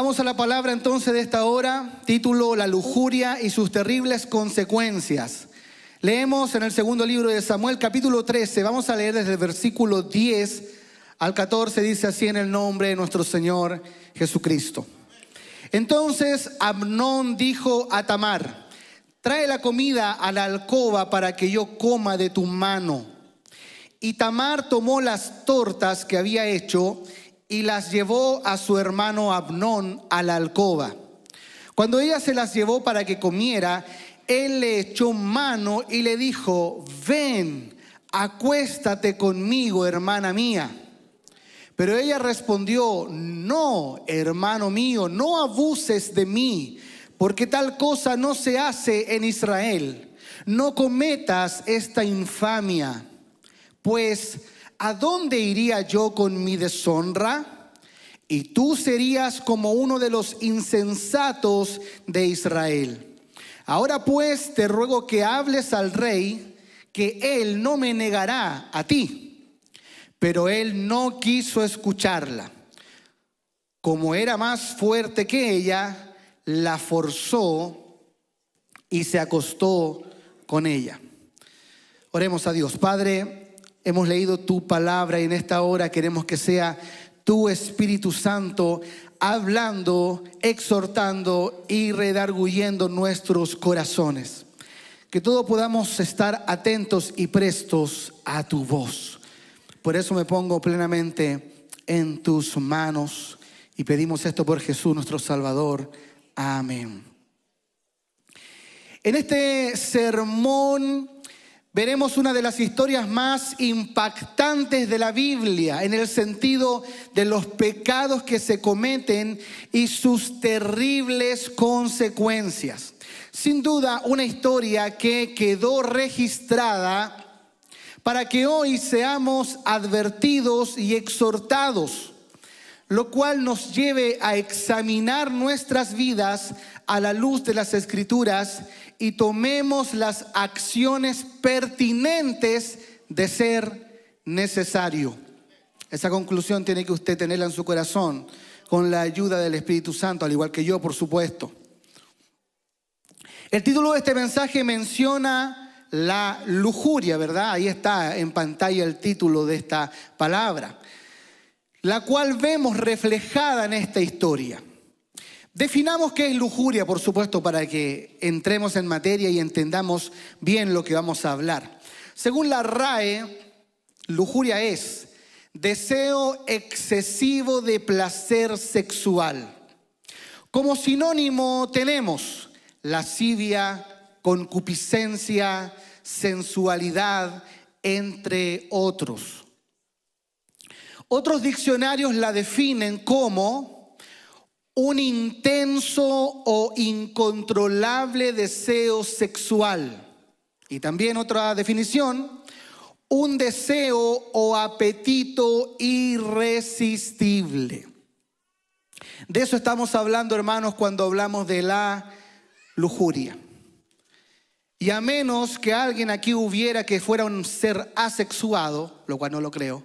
Vamos a la palabra entonces de esta hora, título La lujuria y sus terribles consecuencias. Leemos en el segundo libro de Samuel capítulo 13, vamos a leer desde el versículo 10 al 14, dice así en el nombre de nuestro Señor Jesucristo. Entonces Amnón dijo a Tamar, trae la comida a la alcoba para que yo coma de tu mano. Y Tamar tomó las tortas que había hecho y las llevó a su hermano Abnón a la alcoba. Cuando ella se las llevó para que comiera, él le echó mano y le dijo, ven, acuéstate conmigo, hermana mía. Pero ella respondió, no, hermano mío, no abuses de mí, porque tal cosa no se hace en Israel. No cometas esta infamia, pues ¿a dónde iría yo con mi deshonra? Y tú serías como uno de los insensatos de Israel. Ahora pues te ruego que hables al rey, que él no me negará a ti. Pero él no quiso escucharla. Como era más fuerte que ella, la forzó y se acostó con ella. Oremos a Dios. Padre, Hemos leído tu palabra y en esta hora queremos que sea tu Espíritu Santo hablando, exhortando y redarguyendo nuestros corazones. Que todos podamos estar atentos y prestos a tu voz. Por eso me pongo plenamente en tus manos y pedimos esto por Jesús nuestro Salvador. Amén. En este sermón veremos una de las historias más impactantes de la Biblia en el sentido de los pecados que se cometen y sus terribles consecuencias. Sin duda, una historia que quedó registrada para que hoy seamos advertidos y exhortados lo cual nos lleve a examinar nuestras vidas a la luz de las escrituras y tomemos las acciones pertinentes de ser necesario. Esa conclusión tiene que usted tenerla en su corazón con la ayuda del Espíritu Santo, al igual que yo, por supuesto. El título de este mensaje menciona la lujuria, ¿verdad? Ahí está en pantalla el título de esta palabra la cual vemos reflejada en esta historia. Definamos qué es lujuria, por supuesto, para que entremos en materia y entendamos bien lo que vamos a hablar. Según la RAE, lujuria es deseo excesivo de placer sexual. Como sinónimo tenemos lascivia, concupiscencia, sensualidad, entre otros. Otros diccionarios la definen como un intenso o incontrolable deseo sexual. Y también otra definición, un deseo o apetito irresistible. De eso estamos hablando, hermanos, cuando hablamos de la lujuria. Y a menos que alguien aquí hubiera que fuera un ser asexuado, lo cual no lo creo,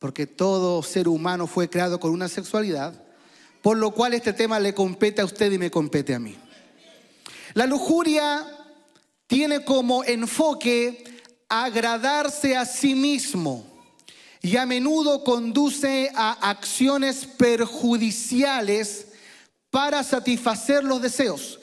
porque todo ser humano fue creado con una sexualidad, por lo cual este tema le compete a usted y me compete a mí. La lujuria tiene como enfoque agradarse a sí mismo y a menudo conduce a acciones perjudiciales para satisfacer los deseos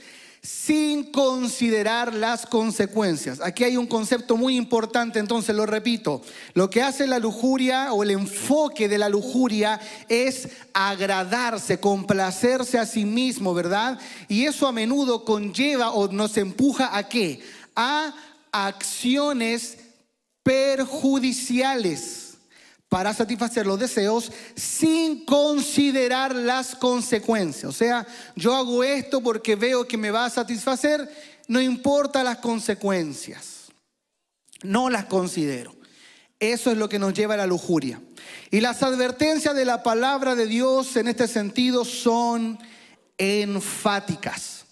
sin considerar las consecuencias. Aquí hay un concepto muy importante, entonces lo repito. Lo que hace la lujuria o el enfoque de la lujuria es agradarse, complacerse a sí mismo, ¿verdad? Y eso a menudo conlleva o nos empuja a qué? A acciones perjudiciales para satisfacer los deseos sin considerar las consecuencias. O sea, yo hago esto porque veo que me va a satisfacer, no importa las consecuencias. No las considero. Eso es lo que nos lleva a la lujuria. Y las advertencias de la palabra de Dios en este sentido son enfáticas.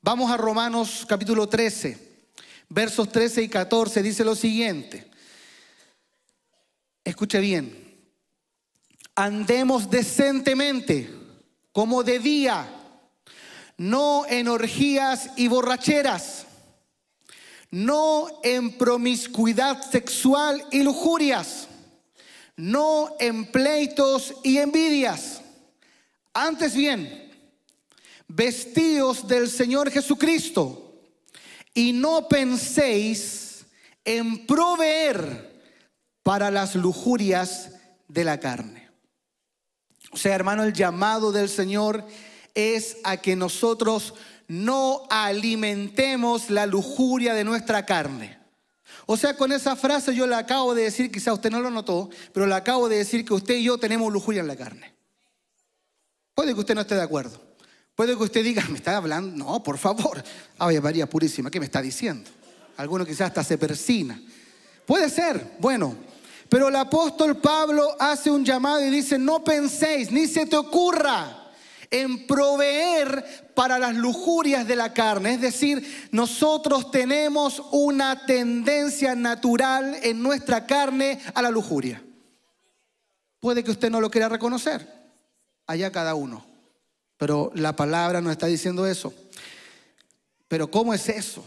Vamos a Romanos capítulo 13, versos 13 y 14. Dice lo siguiente escuche bien, andemos decentemente, como de día, no en orgías y borracheras, no en promiscuidad sexual y lujurias, no en pleitos y envidias. Antes bien, vestidos del Señor Jesucristo y no penséis en proveer para las lujurias de la carne. O sea, hermano, el llamado del Señor es a que nosotros no alimentemos la lujuria de nuestra carne. O sea, con esa frase yo le acabo de decir, quizá usted no lo notó, pero le acabo de decir que usted y yo tenemos lujuria en la carne. Puede que usted no esté de acuerdo. Puede que usted diga, me está hablando, no, por favor. Ay María Purísima, ¿qué me está diciendo? Alguno quizás hasta se persina. Puede ser, bueno, pero el apóstol Pablo hace un llamado y dice, no penséis, ni se te ocurra en proveer para las lujurias de la carne. Es decir, nosotros tenemos una tendencia natural en nuestra carne a la lujuria. Puede que usted no lo quiera reconocer, allá cada uno. Pero la palabra nos está diciendo eso. Pero ¿cómo es eso?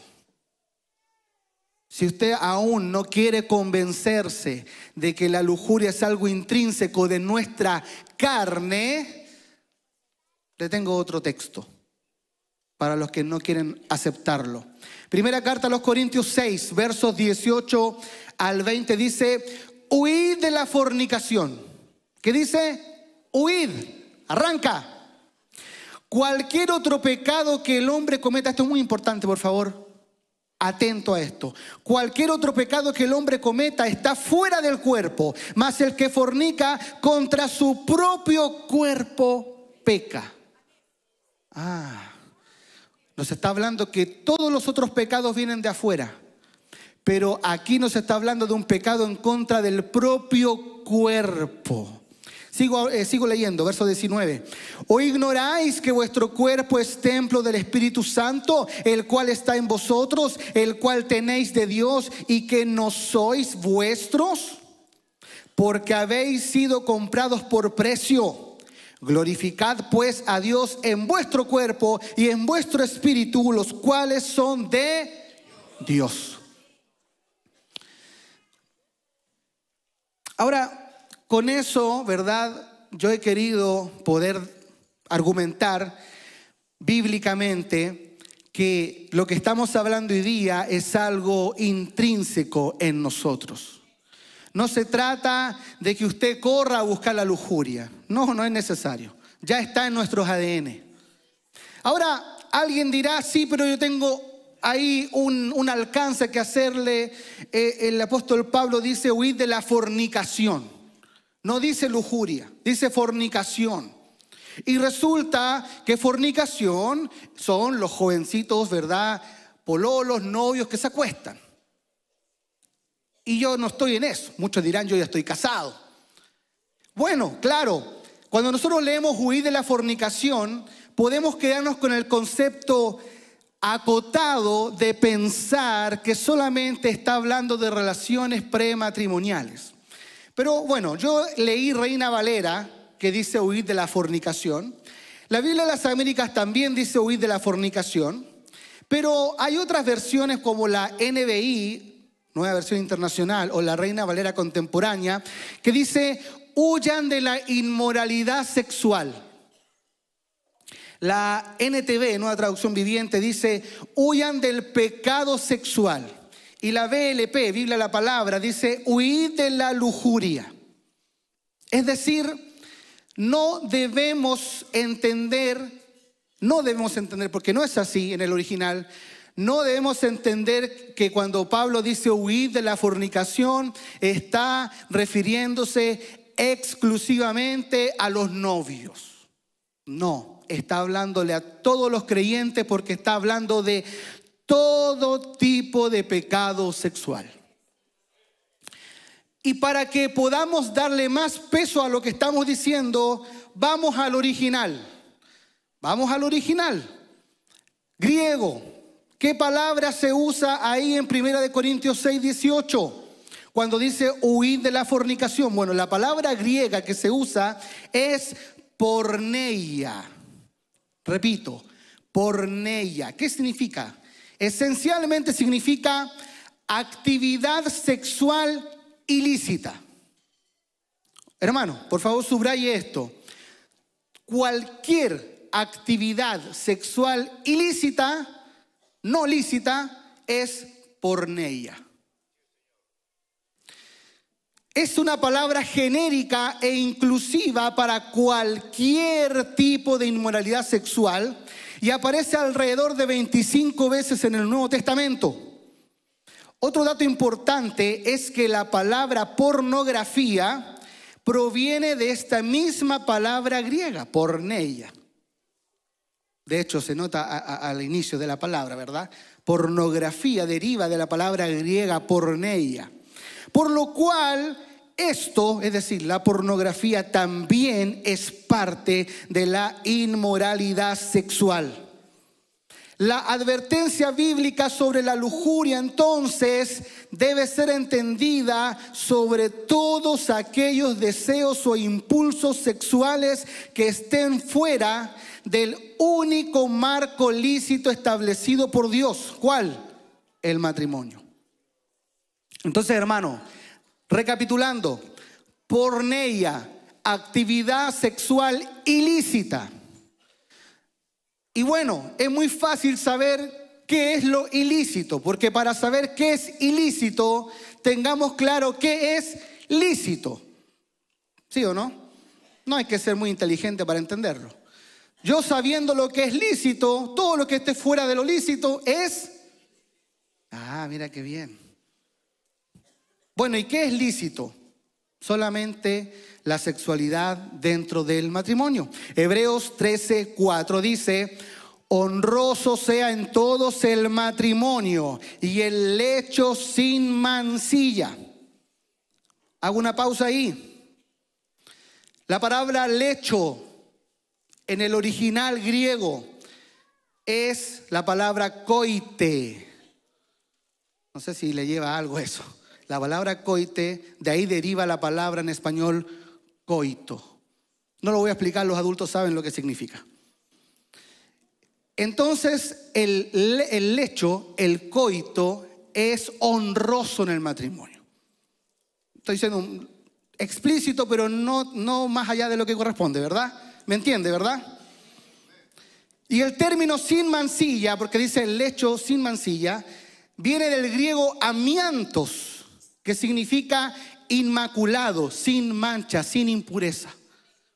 Si usted aún no quiere convencerse de que la lujuria es algo intrínseco de nuestra carne, le tengo otro texto para los que no quieren aceptarlo. Primera carta a los Corintios 6, versos 18 al 20 dice, huid de la fornicación. ¿Qué dice? Huid, arranca. Cualquier otro pecado que el hombre cometa, esto es muy importante, por favor, Atento a esto. Cualquier otro pecado que el hombre cometa está fuera del cuerpo, mas el que fornica contra su propio cuerpo peca. Ah, nos está hablando que todos los otros pecados vienen de afuera, pero aquí nos está hablando de un pecado en contra del propio cuerpo. Eh, sigo, leyendo, verso 19. ¿O ignoráis que vuestro cuerpo es templo del Espíritu Santo, el cual está en vosotros, el cual tenéis de Dios y que no sois vuestros? Porque habéis sido comprados por precio. Glorificad pues a Dios en vuestro cuerpo y en vuestro espíritu, los cuales son de Dios. Ahora, con eso, ¿verdad? Yo he querido poder argumentar bíblicamente que lo que estamos hablando hoy día es algo intrínseco en nosotros. No se trata de que usted corra a buscar la lujuria. No, no es necesario. Ya está en nuestros ADN. Ahora, alguien dirá, sí, pero yo tengo ahí un, alcance que hacerle. Eh, el apóstol Pablo dice, huir de la fornicación. No dice lujuria, dice fornicación. Y resulta que fornicación son los jovencitos, ¿verdad? Pololos, novios que se acuestan. Y yo no estoy en eso. Muchos dirán, yo ya estoy casado. Bueno, claro, cuando nosotros leemos huir de la fornicación, podemos quedarnos con el concepto acotado de pensar que solamente está hablando de relaciones prematrimoniales. Pero bueno, yo leí Reina Valera, que dice huir de la fornicación. La Biblia de las Américas también dice huir de la fornicación. Pero hay otras versiones como la NBI, nueva versión internacional, o la Reina Valera contemporánea, que dice huyan de la inmoralidad sexual. La NTV, nueva traducción viviente, dice huyan del pecado sexual. Y la BLP, Biblia la palabra, dice, huid de la lujuria. Es decir, no debemos entender, no debemos entender, porque no es así en el original, no debemos entender que cuando Pablo dice huir de la fornicación, está refiriéndose exclusivamente a los novios. No, está hablándole a todos los creyentes porque está hablando de todo tipo de pecado sexual. Y para que podamos darle más peso a lo que estamos diciendo, vamos al original. Vamos al original. Griego. ¿Qué palabra se usa ahí en 1 Corintios 6, 18? Cuando dice huir de la fornicación. Bueno, la palabra griega que se usa es porneia. Repito, porneia. ¿Qué significa? esencialmente significa actividad sexual ilícita. Hermano, por favor subraye esto. Cualquier actividad sexual ilícita, no lícita, es porneia. Es una palabra genérica e inclusiva para cualquier tipo de inmoralidad sexual y aparece alrededor de 25 veces en el Nuevo Testamento. Otro dato importante es que la palabra pornografía proviene de esta misma palabra griega, porneia. De hecho, se nota al inicio de la palabra, ¿verdad? Pornografía deriva de la palabra griega porneia. Por lo cual, esto, es decir, la pornografía también es parte de la inmoralidad sexual. La advertencia bíblica sobre la lujuria entonces debe ser entendida sobre todos aquellos deseos o impulsos sexuales que estén fuera del único marco lícito establecido por Dios. ¿Cuál? El matrimonio. Entonces, hermano, Recapitulando, porneia, actividad sexual ilícita. Y bueno, es muy fácil saber qué es lo ilícito, porque para saber qué es ilícito, tengamos claro qué es lícito. ¿Sí o no? No hay que ser muy inteligente para entenderlo. Yo sabiendo lo que es lícito, todo lo que esté fuera de lo lícito es... Ah, mira qué bien. Bueno, ¿y qué es lícito? Solamente la sexualidad dentro del matrimonio. Hebreos 13, 4 dice, honroso sea en todos el matrimonio y el lecho sin mancilla. Hago una pausa ahí. La palabra lecho en el original griego es la palabra coite. No sé si le lleva algo eso. La palabra coite, de ahí deriva la palabra en español coito. No lo voy a explicar, los adultos saben lo que significa. Entonces, el, lecho, el coito, es honroso en el matrimonio. Estoy diciendo explícito, pero no, no más allá de lo que corresponde, ¿verdad? ¿Me entiende, verdad? Y el término sin mancilla, porque dice el lecho sin mancilla, viene del griego amiantos que significa inmaculado, sin mancha, sin impureza.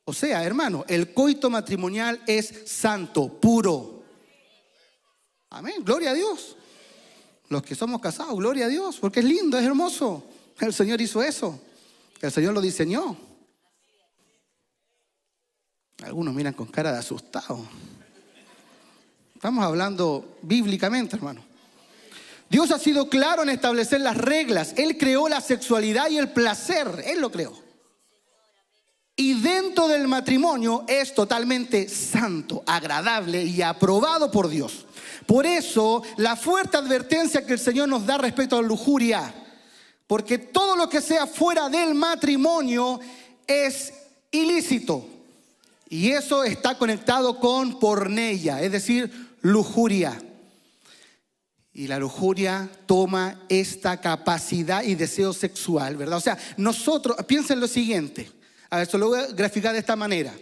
O sea, hermano, el coito matrimonial es santo, puro. Amén, gloria a Dios. Los que somos casados, gloria a Dios, porque es lindo, es hermoso. El Señor hizo eso, el Señor lo diseñó. Algunos miran con cara de asustado. Estamos hablando bíblicamente, hermano. Dios ha sido claro en establecer las reglas. Él creó la sexualidad y el placer. Él lo creó. Y dentro del matrimonio es totalmente santo, agradable y aprobado por Dios. Por eso, la fuerte advertencia que el Señor nos da respecto a la lujuria, porque todo lo que sea fuera del matrimonio es ilícito. Y eso está conectado con porneia, es decir, lujuria. Y la lujuria toma esta capacidad y deseo sexual, ¿verdad? O sea, nosotros, piensen lo siguiente, a ver, se lo voy a graficar de esta manera.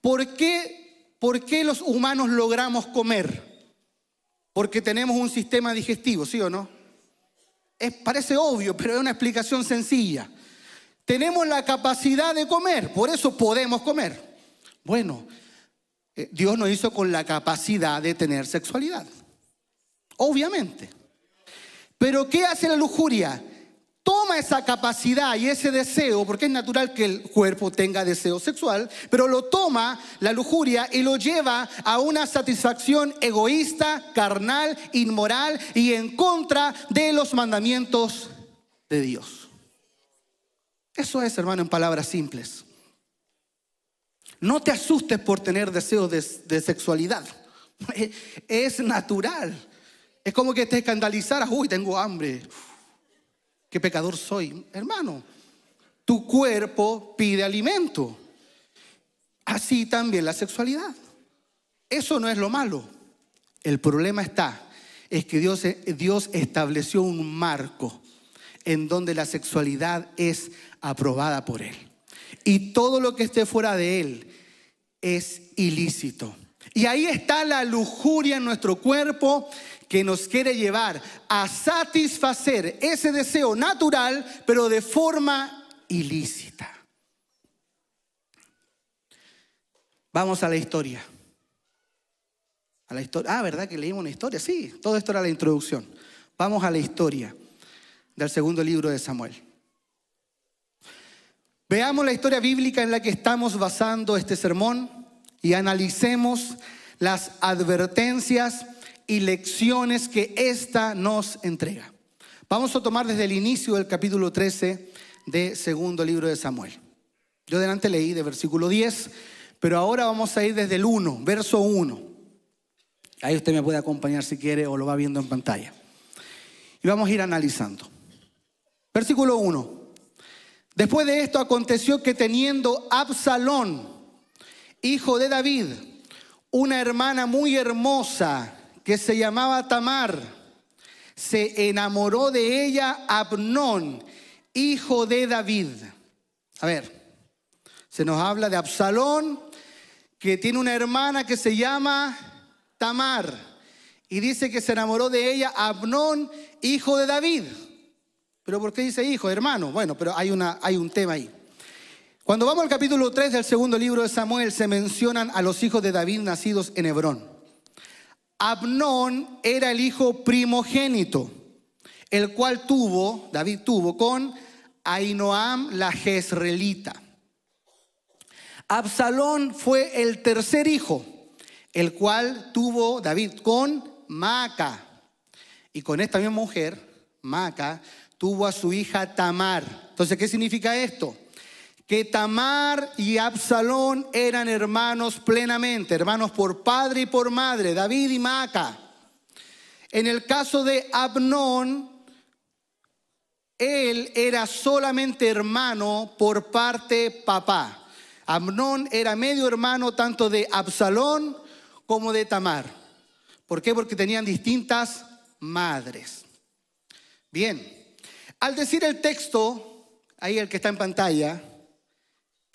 ¿Por qué, ¿Por qué los humanos logramos comer? Porque tenemos un sistema digestivo, ¿sí o no? Es, parece obvio, pero es una explicación sencilla. Tenemos la capacidad de comer, por eso podemos comer. Bueno, eh, Dios nos hizo con la capacidad de tener sexualidad. Obviamente. Pero ¿qué hace la lujuria? Toma esa capacidad y ese deseo, porque es natural que el cuerpo tenga deseo sexual, pero lo toma la lujuria y lo lleva a una satisfacción egoísta, carnal, inmoral y en contra de los mandamientos de Dios. Eso es, hermano, en palabras simples. No te asustes por tener deseos de, de sexualidad. Es natural. Es como que te escandalizaras, uy, tengo hambre. Qué pecador soy. Hermano, tu cuerpo pide alimento. Así también la sexualidad. Eso no es lo malo. El problema está, es que Dios, Dios estableció un marco en donde la sexualidad es aprobada por Él. Y todo lo que esté fuera de Él es ilícito. Y ahí está la lujuria en nuestro cuerpo que nos quiere llevar a satisfacer ese deseo natural, pero de forma ilícita. Vamos a la historia. A la historia. Ah, ¿verdad que leímos una historia? Sí, todo esto era la introducción. Vamos a la historia del segundo libro de Samuel. Veamos la historia bíblica en la que estamos basando este sermón y analicemos las advertencias y lecciones que ésta nos entrega. Vamos a tomar desde el inicio del capítulo 13 de segundo libro de Samuel. Yo delante leí de versículo 10, pero ahora vamos a ir desde el 1, verso 1. Ahí usted me puede acompañar si quiere o lo va viendo en pantalla. Y vamos a ir analizando. Versículo 1. Después de esto aconteció que teniendo Absalón, hijo de David, una hermana muy hermosa, que se llamaba Tamar, se enamoró de ella Abnón, hijo de David. A ver, se nos habla de Absalón, que tiene una hermana que se llama Tamar. Y dice que se enamoró de ella Abnón, hijo de David. Pero ¿por qué dice hijo, hermano? Bueno, pero hay, una, hay un tema ahí. Cuando vamos al capítulo 3 del segundo libro de Samuel, se mencionan a los hijos de David nacidos en Hebrón. Abnón era el hijo primogénito, el cual tuvo, David tuvo con Ainoam la Jezreelita. Absalón fue el tercer hijo, el cual tuvo David con Maaca. Y con esta misma mujer, Maaca, tuvo a su hija Tamar. Entonces, ¿qué significa esto? que Tamar y Absalón eran hermanos plenamente, hermanos por padre y por madre, David y Maaca. En el caso de Abnón, él era solamente hermano por parte papá. Abnón era medio hermano tanto de Absalón como de Tamar. ¿Por qué? Porque tenían distintas madres. Bien, al decir el texto, ahí el que está en pantalla,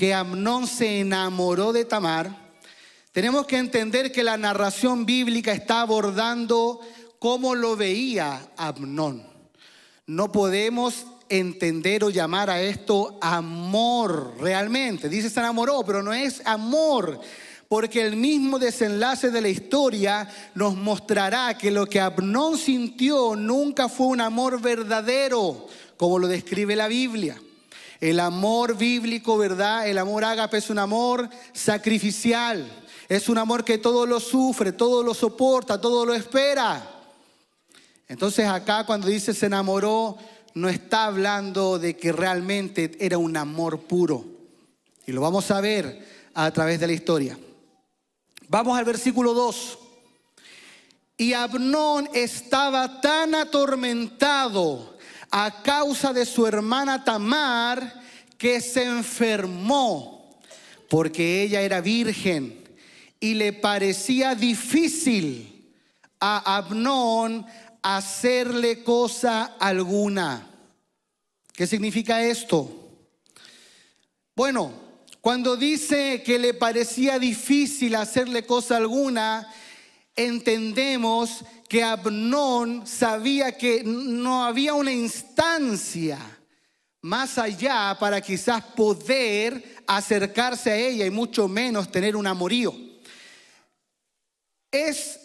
que Amnón se enamoró de Tamar, tenemos que entender que la narración bíblica está abordando cómo lo veía Amnón. No podemos entender o llamar a esto amor realmente. Dice se enamoró, pero no es amor, porque el mismo desenlace de la historia nos mostrará que lo que Amnón sintió nunca fue un amor verdadero, como lo describe la Biblia. El amor bíblico, ¿verdad? El amor ágape es un amor sacrificial. Es un amor que todo lo sufre, todo lo soporta, todo lo espera. Entonces acá cuando dice se enamoró, no está hablando de que realmente era un amor puro. Y lo vamos a ver a través de la historia. Vamos al versículo 2. Y Abnón estaba tan atormentado a causa de su hermana Tamar que se enfermó porque ella era virgen y le parecía difícil a Abnón hacerle cosa alguna. ¿Qué significa esto? Bueno, cuando dice que le parecía difícil hacerle cosa alguna, entendemos que Abnón sabía que no había una instancia más allá para quizás poder acercarse a ella y mucho menos tener un amorío. Es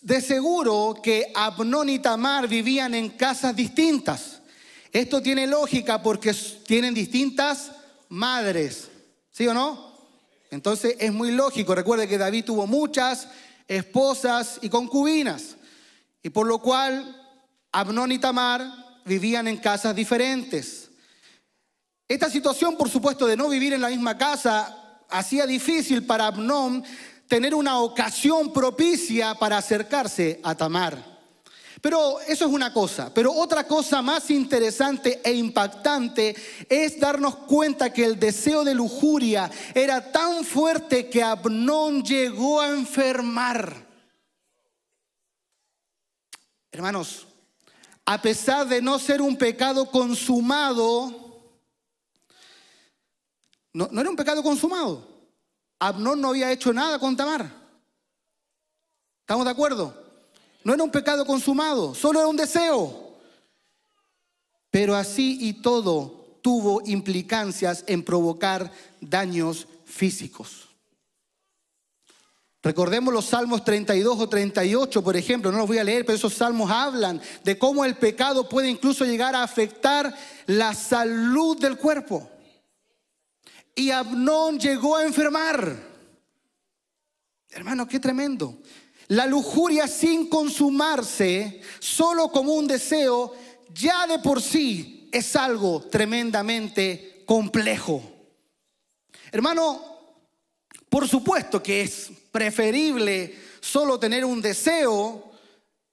de seguro que Abnón y Tamar vivían en casas distintas. Esto tiene lógica porque tienen distintas madres, ¿sí o no? Entonces es muy lógico. Recuerde que David tuvo muchas esposas y concubinas, y por lo cual Abnón y Tamar vivían en casas diferentes. Esta situación, por supuesto, de no vivir en la misma casa, hacía difícil para Abnón tener una ocasión propicia para acercarse a Tamar. Pero eso es una cosa. Pero otra cosa más interesante e impactante es darnos cuenta que el deseo de lujuria era tan fuerte que Abnón llegó a enfermar. Hermanos, a pesar de no ser un pecado consumado, no, era un pecado consumado. Abnón no había hecho nada con Tamar. ¿Estamos de acuerdo? No era un pecado consumado, solo era un deseo. Pero así y todo tuvo implicancias en provocar daños físicos. Recordemos los Salmos 32 o 38, por ejemplo, no los voy a leer, pero esos salmos hablan de cómo el pecado puede incluso llegar a afectar la salud del cuerpo. Y Abnón llegó a enfermar. Hermano, qué tremendo. La lujuria sin consumarse, solo como un deseo, ya de por sí es algo tremendamente complejo. Hermano, por supuesto que es preferible solo tener un deseo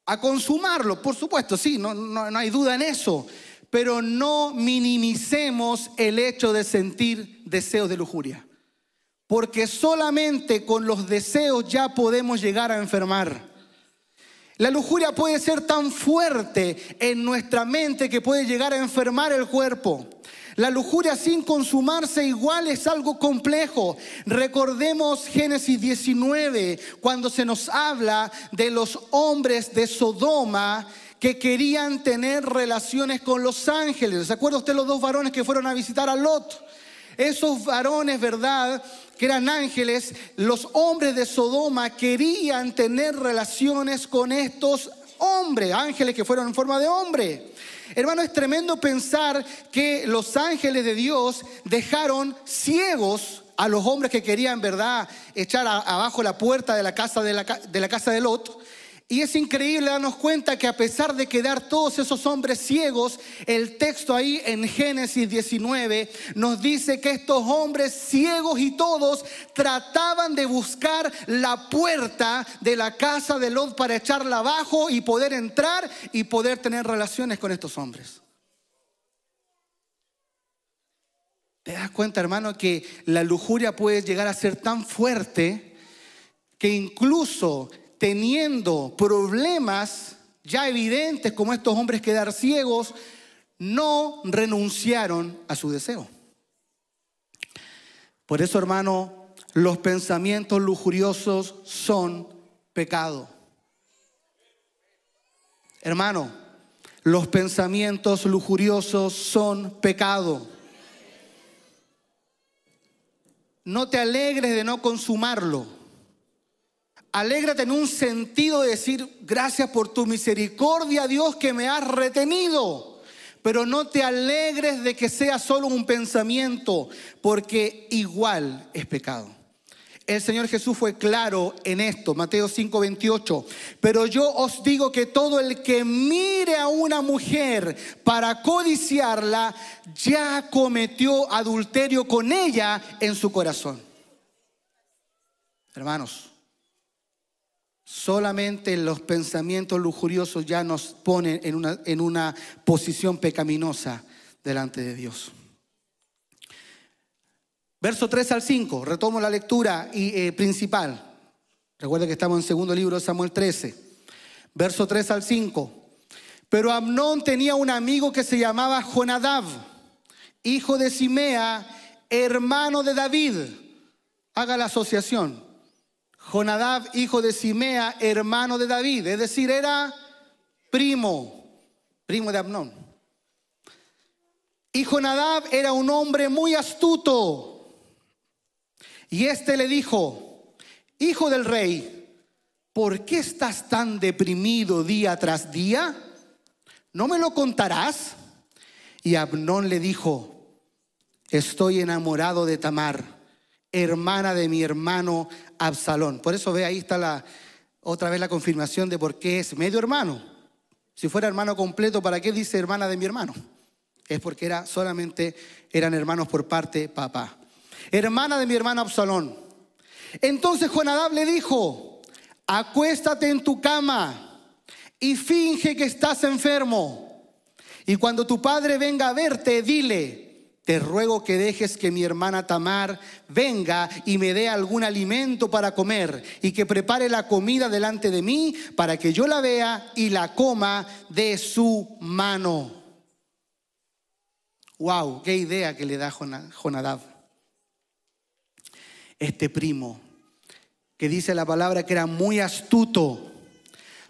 a consumarlo, por supuesto, sí, no, hay duda en eso, pero no minimicemos el hecho de sentir deseos de lujuria. Porque solamente con los deseos ya podemos llegar a enfermar. La lujuria puede ser tan fuerte en nuestra mente que puede llegar a enfermar el cuerpo. La lujuria sin consumarse igual es algo complejo. Recordemos Génesis 19, cuando se nos habla de los hombres de Sodoma que querían tener relaciones con los ángeles. ¿Se acuerda usted los dos varones que fueron a visitar a Lot? Esos varones, ¿verdad? que eran ángeles, los hombres de Sodoma querían tener relaciones con estos hombres, ángeles que fueron en forma de hombre. Hermano, es tremendo pensar que los ángeles de Dios dejaron ciegos a los hombres que querían, ¿verdad?, echar abajo la puerta de la casa de la casa de Lot y es increíble darnos cuenta que a pesar de quedar todos esos hombres ciegos, el texto ahí en Génesis 19 nos dice que estos hombres ciegos y todos trataban de buscar la puerta de la casa de Lot para echarla abajo y poder entrar y poder tener relaciones con estos hombres. ¿Te das cuenta, hermano, que la lujuria puede llegar a ser tan fuerte que incluso teniendo problemas ya evidentes como estos hombres quedar ciegos, no renunciaron a su deseo. Por eso, hermano, los pensamientos lujuriosos son pecado. Hermano, los pensamientos lujuriosos son pecado. No te alegres de no consumarlo. Alégrate en un sentido de decir, gracias por tu misericordia, Dios, que me has retenido. Pero no te alegres de que sea solo un pensamiento, porque igual es pecado. El Señor Jesús fue claro en esto, Mateo 5, 28. Pero yo os digo que todo el que mire a una mujer para codiciarla, ya cometió adulterio con ella en su corazón. Hermanos, Solamente los pensamientos lujuriosos ya nos ponen en una, posición pecaminosa delante de Dios. Verso 3 al 5, retomo la lectura y, eh, principal. Recuerda que estamos en segundo libro de Samuel 13, verso 3 al 5. Pero Amnón tenía un amigo que se llamaba Jonadab, hijo de Simea, hermano de David. Haga la asociación. Jonadab, hijo de Simea, hermano de David, es decir, era primo, primo de Abnón. Y Jonadab era un hombre muy astuto. Y este le dijo, hijo del rey, ¿por qué estás tan deprimido día tras día? ¿No me lo contarás? Y Abnón le dijo, estoy enamorado de Tamar hermana de mi hermano Absalón. Por eso ve ahí está la, otra vez la confirmación de por qué es medio hermano. Si fuera hermano completo, ¿para qué dice hermana de mi hermano? Es porque era solamente eran hermanos por parte papá. Hermana de mi hermano Absalón. Entonces Jonadab le dijo, acuéstate en tu cama y finge que estás enfermo. Y cuando tu padre venga a verte, dile, te ruego que dejes que mi hermana Tamar venga y me dé algún alimento para comer y que prepare la comida delante de mí para que yo la vea y la coma de su mano. Wow, qué idea que le da Jonadab. Este primo, que dice la palabra que era muy astuto,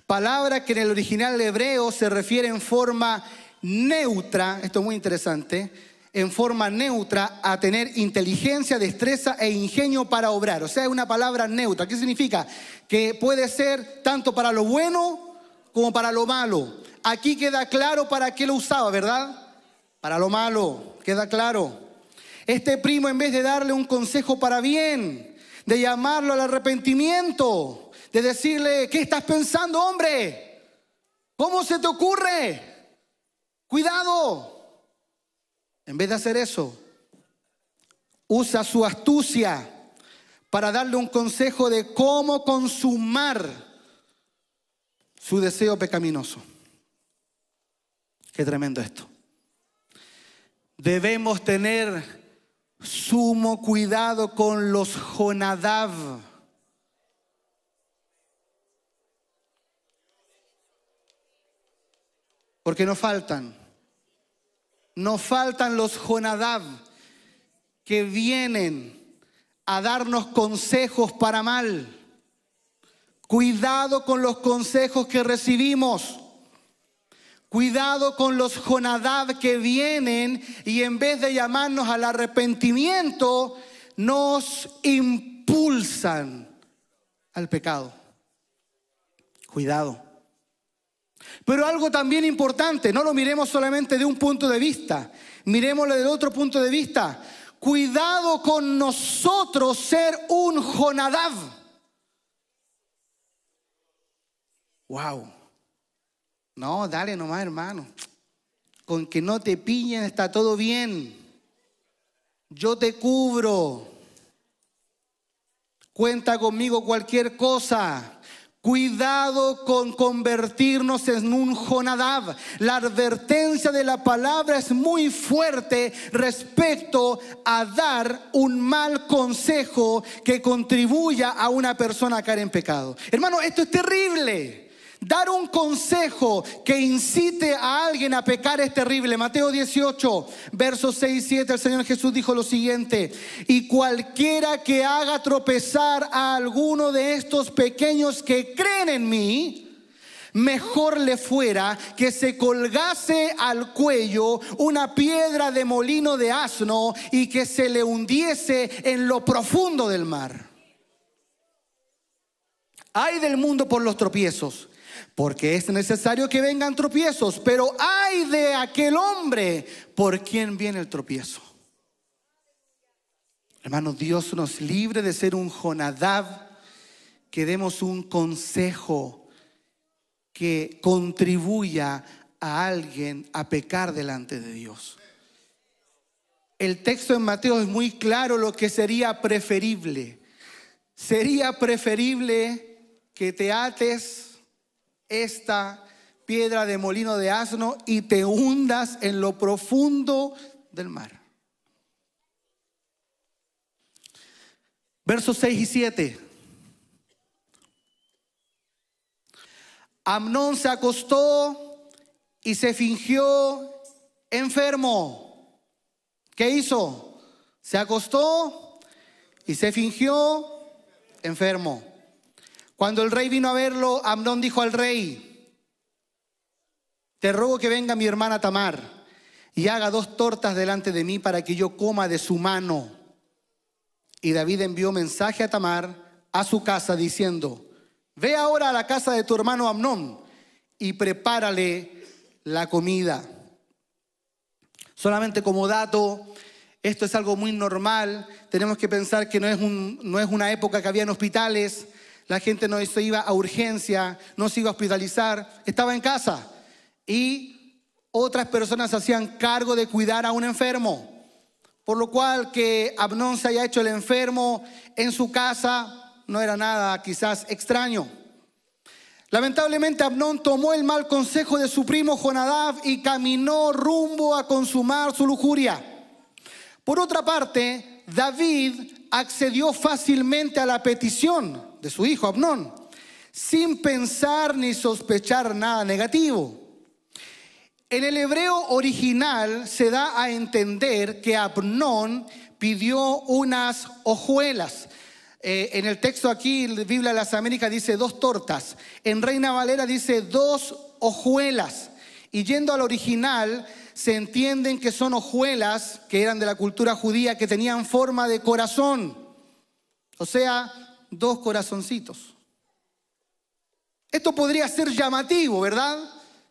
palabra que en el original hebreo se refiere en forma neutra, esto es muy interesante, en forma neutra a tener inteligencia, destreza e ingenio para obrar. O sea, es una palabra neutra. ¿Qué significa? Que puede ser tanto para lo bueno como para lo malo. Aquí queda claro para qué lo usaba, ¿verdad? Para lo malo, queda claro. Este primo, en vez de darle un consejo para bien, de llamarlo al arrepentimiento, de decirle, ¿qué estás pensando, hombre? ¿Cómo se te ocurre? Cuidado. En vez de hacer eso, usa su astucia para darle un consejo de cómo consumar su deseo pecaminoso. Qué tremendo esto. Debemos tener sumo cuidado con los jonadav Porque no faltan. Nos faltan los Jonadab que vienen a darnos consejos para mal. Cuidado con los consejos que recibimos. Cuidado con los Jonadab que vienen y en vez de llamarnos al arrepentimiento, nos impulsan al pecado. Cuidado. Pero algo también importante, no lo miremos solamente de un punto de vista, miremoslo del otro punto de vista. Cuidado con nosotros ser un Jonadab. Wow. No, dale nomás, hermano. Con que no te piñen está todo bien. Yo te cubro. Cuenta conmigo cualquier cosa. Cuidado con convertirnos en un Jonadab. La advertencia de la palabra es muy fuerte respecto a dar un mal consejo que contribuya a una persona a caer en pecado. Hermano, esto es terrible. Dar un consejo que incite a alguien a pecar es terrible. Mateo 18, versos 6 y 7, el Señor Jesús dijo lo siguiente, y cualquiera que haga tropezar a alguno de estos pequeños que creen en mí, mejor le fuera que se colgase al cuello una piedra de molino de asno y que se le hundiese en lo profundo del mar. Hay del mundo por los tropiezos porque es necesario que vengan tropiezos, pero ay de aquel hombre por quien viene el tropiezo. Hermano, Dios nos libre de ser un Jonadab, que demos un consejo que contribuya a alguien a pecar delante de Dios. El texto en Mateo es muy claro lo que sería preferible. Sería preferible que te ates esta piedra de molino de asno y te hundas en lo profundo del mar. Versos 6 y 7. Amnón se acostó y se fingió enfermo. ¿Qué hizo? Se acostó y se fingió enfermo. Cuando el rey vino a verlo, Amnón dijo al rey, te ruego que venga mi hermana Tamar y haga dos tortas delante de mí para que yo coma de su mano. Y David envió mensaje a Tamar a su casa diciendo, ve ahora a la casa de tu hermano Amnón y prepárale la comida. Solamente como dato, esto es algo muy normal, tenemos que pensar que no es, una época que en hospitales, la gente no se iba a urgencia, no se iba a hospitalizar, estaba en casa. Y otras personas hacían cargo de cuidar a un enfermo. Por lo cual que Abnón se haya hecho el enfermo en su casa no era nada quizás extraño. Lamentablemente Abnón tomó el mal consejo de su primo Jonadab y caminó rumbo a consumar su lujuria. Por otra parte, David accedió fácilmente a la petición de su hijo Abnón, sin pensar ni sospechar nada negativo. En el hebreo original se da a entender que Abnón pidió unas hojuelas. Eh, en el texto aquí, la Biblia de las Américas dice dos tortas. En Reina Valera dice dos hojuelas. Y yendo al original, se entienden que son hojuelas que eran de la cultura judía, que tenían forma de corazón. O sea, dos corazoncitos. Esto podría ser llamativo, ¿verdad?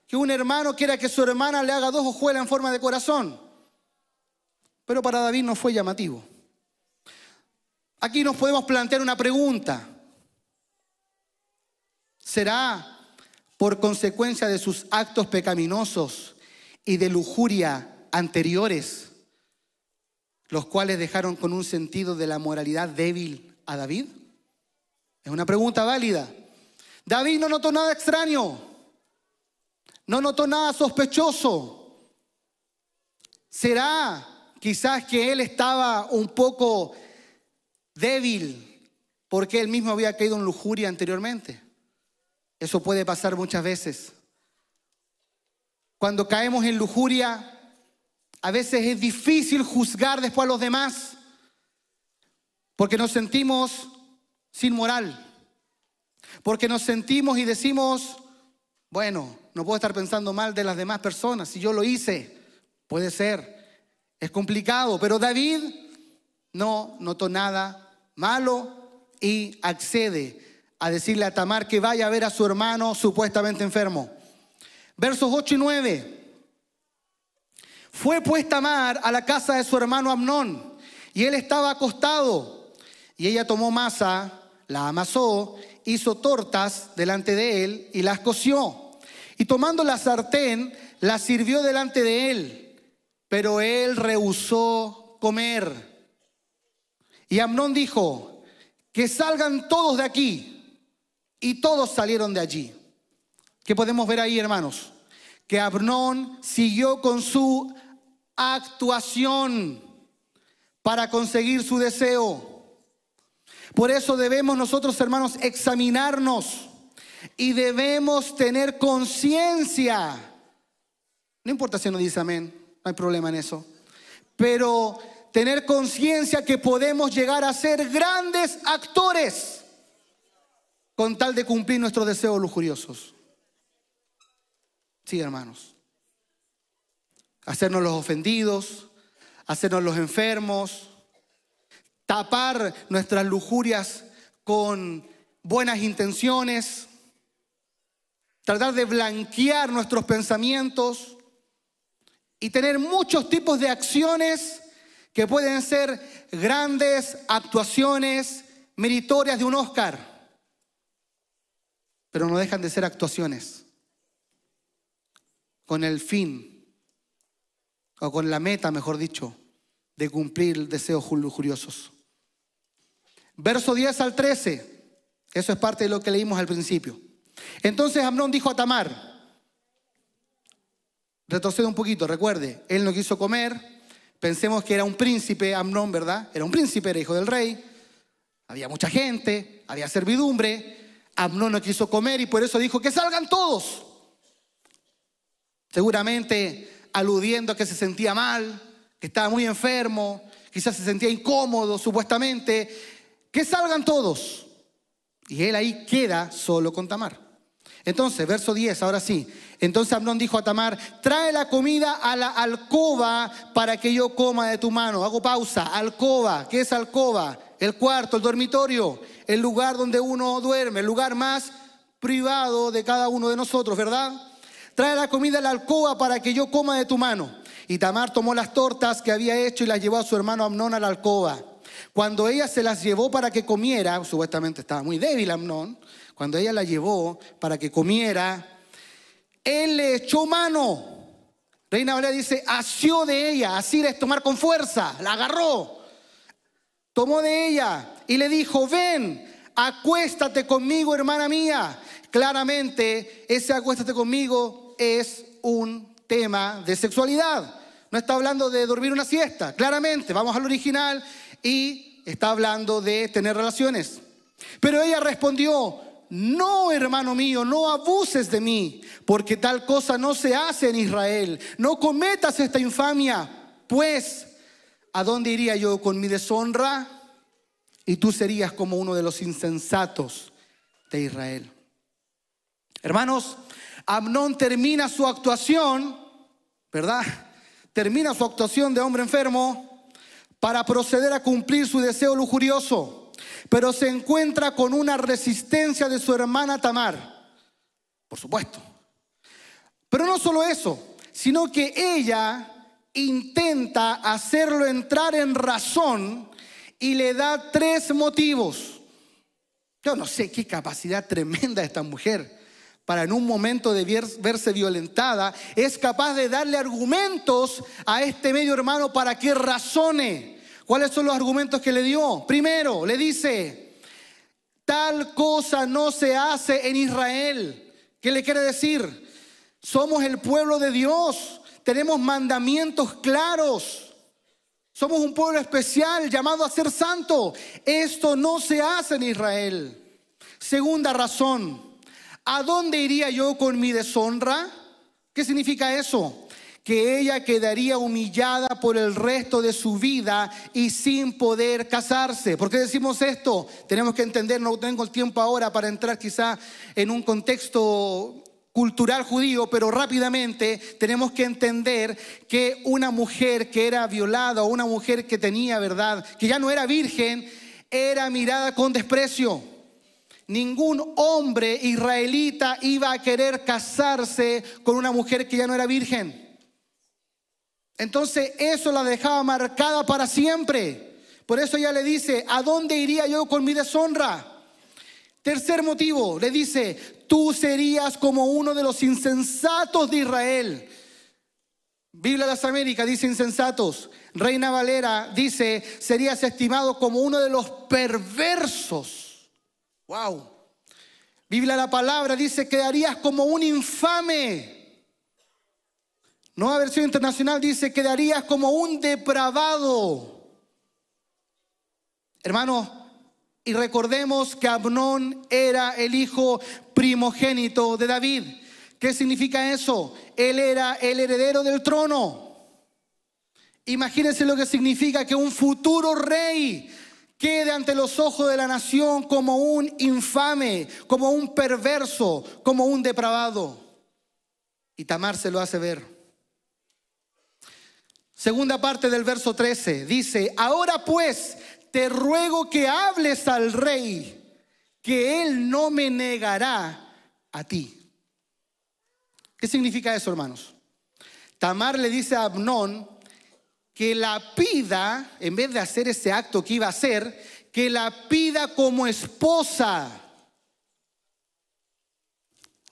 Que un hermano quiera que su hermana le haga dos hojuelas en forma de corazón. Pero para David no fue llamativo. Aquí nos podemos plantear una pregunta. ¿Será por consecuencia de sus actos pecaminosos y de lujuria anteriores, los cuales dejaron con un sentido de la moralidad débil a David? Es una pregunta válida. David no notó nada extraño. No notó nada sospechoso. ¿Será quizás que él estaba un poco débil porque él mismo había caído en lujuria anteriormente? Eso puede pasar muchas veces. Cuando caemos en lujuria, a veces es difícil juzgar después a los demás, porque nos sentimos sin moral. Porque nos sentimos y decimos, bueno, no puedo estar pensando mal de las demás personas, si yo lo hice, puede ser, es complicado, pero David no notó nada malo y accede a decirle a Tamar que vaya a ver a su hermano supuestamente enfermo. Versos 8 y 9. Fue pues Tamar a la casa de su hermano Amnón y él estaba acostado y ella tomó masa la amasó, hizo tortas delante de él y las coció. Y tomando la sartén, la sirvió delante de él, pero él rehusó comer. Y Amnón dijo, que salgan todos de aquí. Y todos salieron de allí. ¿Qué podemos ver ahí, hermanos? Que Amnón siguió con su actuación para conseguir su deseo. Por eso debemos nosotros, hermanos, examinarnos y debemos tener conciencia. No importa si uno dice amén, no hay problema en eso. Pero tener conciencia que podemos llegar a ser grandes actores con tal de cumplir nuestros deseos lujuriosos. Sí, hermanos. Hacernos los ofendidos, hacernos los enfermos, tapar nuestras lujurias con buenas intenciones, tratar de blanquear nuestros pensamientos y tener muchos tipos de acciones que pueden ser grandes actuaciones meritorias de un Oscar, pero no dejan de ser actuaciones con el fin, o con la meta, mejor dicho, de cumplir deseos lujuriosos. Verso 10 al 13. Eso es parte de lo que leímos al principio. Entonces Amnón dijo a Tamar, retrocede un poquito, recuerde, él no quiso comer, pensemos que era un príncipe Amnón, ¿verdad? Era un príncipe, era hijo del rey, había mucha gente, había servidumbre, Amnón no quiso comer y por eso dijo que salgan todos. Seguramente aludiendo a que se sentía mal, que estaba muy enfermo, quizás se sentía incómodo supuestamente, que salgan todos. Y él ahí queda solo con Tamar. Entonces, verso 10, ahora sí. Entonces Amnón dijo a Tamar, trae la comida a la alcoba para que yo coma de tu mano. Hago pausa, alcoba, ¿qué es alcoba? El cuarto, el dormitorio, el lugar donde uno duerme, el lugar más privado de cada uno de nosotros, ¿verdad? Trae la comida a la alcoba para que yo coma de tu mano. Y Tamar tomó las tortas que había hecho y las llevó a su hermano Amnón a la alcoba. Cuando ella se las llevó para que comiera, supuestamente estaba muy débil Amnón, cuando ella la llevó para que comiera, él le echó mano. Reina Valera dice, asió de ella, así es tomar con fuerza, la agarró, tomó de ella y le dijo, ven, acuéstate conmigo, hermana mía. Claramente, ese acuéstate conmigo es un tema de sexualidad. No está hablando de dormir una siesta, claramente, vamos al original y está hablando de tener relaciones. Pero ella respondió, no, hermano mío, no abuses de mí, porque tal cosa no se hace en Israel. No cometas esta infamia, pues, ¿a dónde iría yo con mi deshonra? Y tú serías como uno de los insensatos de Israel. Hermanos, Amnón termina su actuación, ¿verdad? Termina su actuación de hombre enfermo para proceder a cumplir su deseo lujurioso, pero se encuentra con una resistencia de su hermana Tamar, por supuesto. Pero no solo eso, sino que ella intenta hacerlo entrar en razón y le da tres motivos. Yo no sé qué capacidad tremenda esta mujer para en un momento de verse violentada, es capaz de darle argumentos a este medio hermano para que razone. ¿Cuáles son los argumentos que le dio? Primero, le dice, tal cosa no se hace en Israel. ¿Qué le quiere decir? Somos el pueblo de Dios, tenemos mandamientos claros. Somos un pueblo especial llamado a ser santo. Esto no se hace en Israel. Segunda razón, ¿a dónde iría yo con mi deshonra? ¿Qué significa eso? que ella quedaría humillada por el resto de su vida y sin poder casarse. ¿Por qué decimos esto? Tenemos que entender, no tengo el tiempo ahora para entrar quizá en un contexto cultural judío, pero rápidamente tenemos que entender que una mujer que era violada o una mujer que tenía, ¿verdad?, que ya no era virgen, era mirada con desprecio. Ningún hombre israelita iba a querer casarse con una mujer que ya no era virgen. Entonces eso la dejaba marcada para siempre. Por eso ella le dice, ¿a dónde iría yo con mi deshonra? Tercer motivo, le dice, tú serías como uno de los insensatos de Israel. Biblia de las Américas dice insensatos. Reina Valera dice, serías estimado como uno de los perversos. Wow. Biblia la palabra dice, quedarías como un infame. Nueva versión internacional dice, quedarías como un depravado. Hermano, y recordemos que Abnón era el hijo primogénito de David. ¿Qué significa eso? Él era el heredero del trono. Imagínense lo que significa que un futuro rey quede ante los ojos de la nación como un infame, como un perverso, como un depravado. Y Tamar se lo hace ver. Segunda parte del verso 13 dice, ahora pues te ruego que hables al rey, que él no me negará a ti. ¿Qué significa eso, hermanos? Tamar le dice a Abnón que la pida, en vez de hacer ese acto que iba a hacer, que la pida como esposa.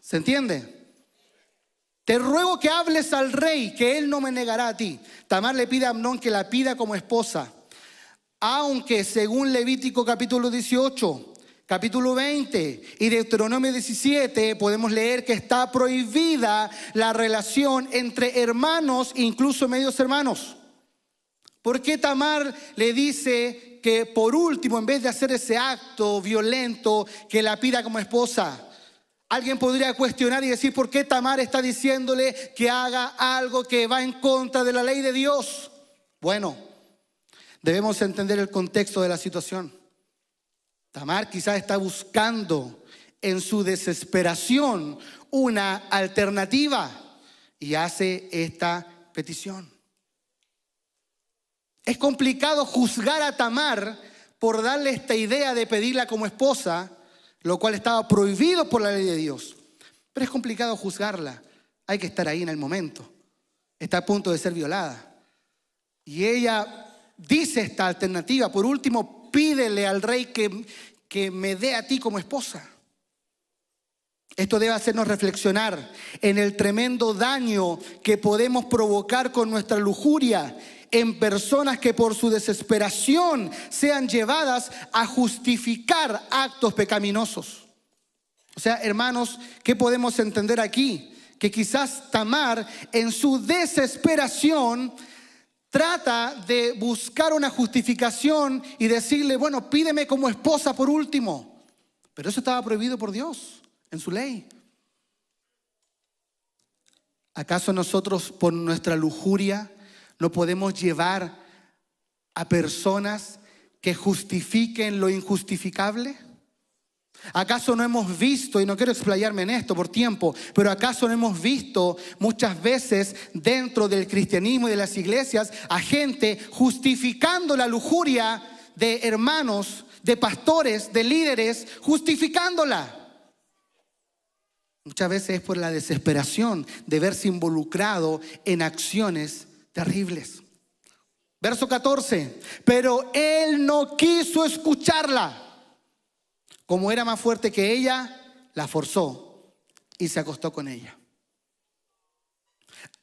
¿Se entiende? Te ruego que hables al rey, que él no me negará a ti. Tamar le pide a Amnón que la pida como esposa. Aunque según Levítico capítulo 18, capítulo 20 y Deuteronomio 17 podemos leer que está prohibida la relación entre hermanos, incluso medios hermanos. ¿Por qué Tamar le dice que por último, en vez de hacer ese acto violento, que la pida como esposa? Alguien podría cuestionar y decir, ¿por qué Tamar está diciéndole que haga algo que va en contra de la ley de Dios? Bueno, debemos entender el contexto de la situación. Tamar quizás está buscando en su desesperación una alternativa y hace esta petición. Es complicado juzgar a Tamar por darle esta idea de pedirla como esposa lo cual estaba prohibido por la ley de Dios. Pero es complicado juzgarla. Hay que estar ahí en el momento. Está a punto de ser violada. Y ella dice esta alternativa. Por último, pídele al rey que, que me dé a ti como esposa. Esto debe hacernos reflexionar en el tremendo daño que podemos provocar con nuestra lujuria en personas que por su desesperación sean llevadas a justificar actos pecaminosos. O sea, hermanos, ¿qué podemos entender aquí? Que quizás Tamar en su desesperación trata de buscar una justificación y decirle, bueno, pídeme como esposa por último. Pero eso estaba prohibido por Dios en su ley. ¿Acaso nosotros por nuestra lujuria no podemos llevar a personas que justifiquen lo injustificable. ¿Acaso no hemos visto, y no quiero explayarme en esto por tiempo, pero acaso no hemos visto muchas veces dentro del cristianismo y de las iglesias a gente justificando la lujuria de hermanos, de pastores, de líderes, justificándola? Muchas veces es por la desesperación de verse involucrado en acciones terribles. Verso 14, pero él no quiso escucharla. Como era más fuerte que ella, la forzó y se acostó con ella.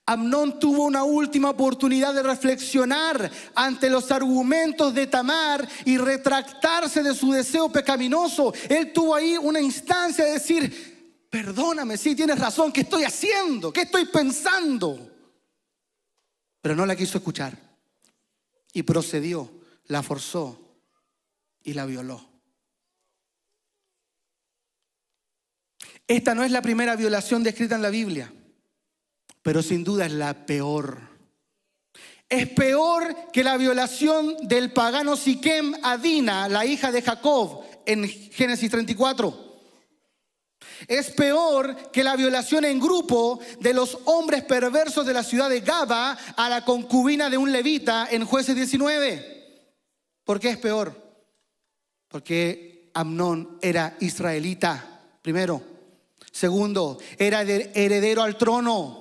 Amnón tuvo una última oportunidad de reflexionar ante los argumentos de Tamar y retractarse de su deseo pecaminoso. Él tuvo ahí una instancia de decir, perdóname, si tienes razón, ¿qué estoy haciendo? ¿Qué estoy pensando? pero no la quiso escuchar. Y procedió, la forzó y la violó. Esta no es la primera violación descrita en la Biblia, pero sin duda es la peor. Es peor que la violación del pagano Siquem a Dina, la hija de Jacob, en Génesis 34. Es peor que la violación en grupo de los hombres perversos de la ciudad de Gaba a la concubina de un levita en jueces 19. ¿Por qué es peor? Porque Amnón era israelita, primero. Segundo, era heredero al trono.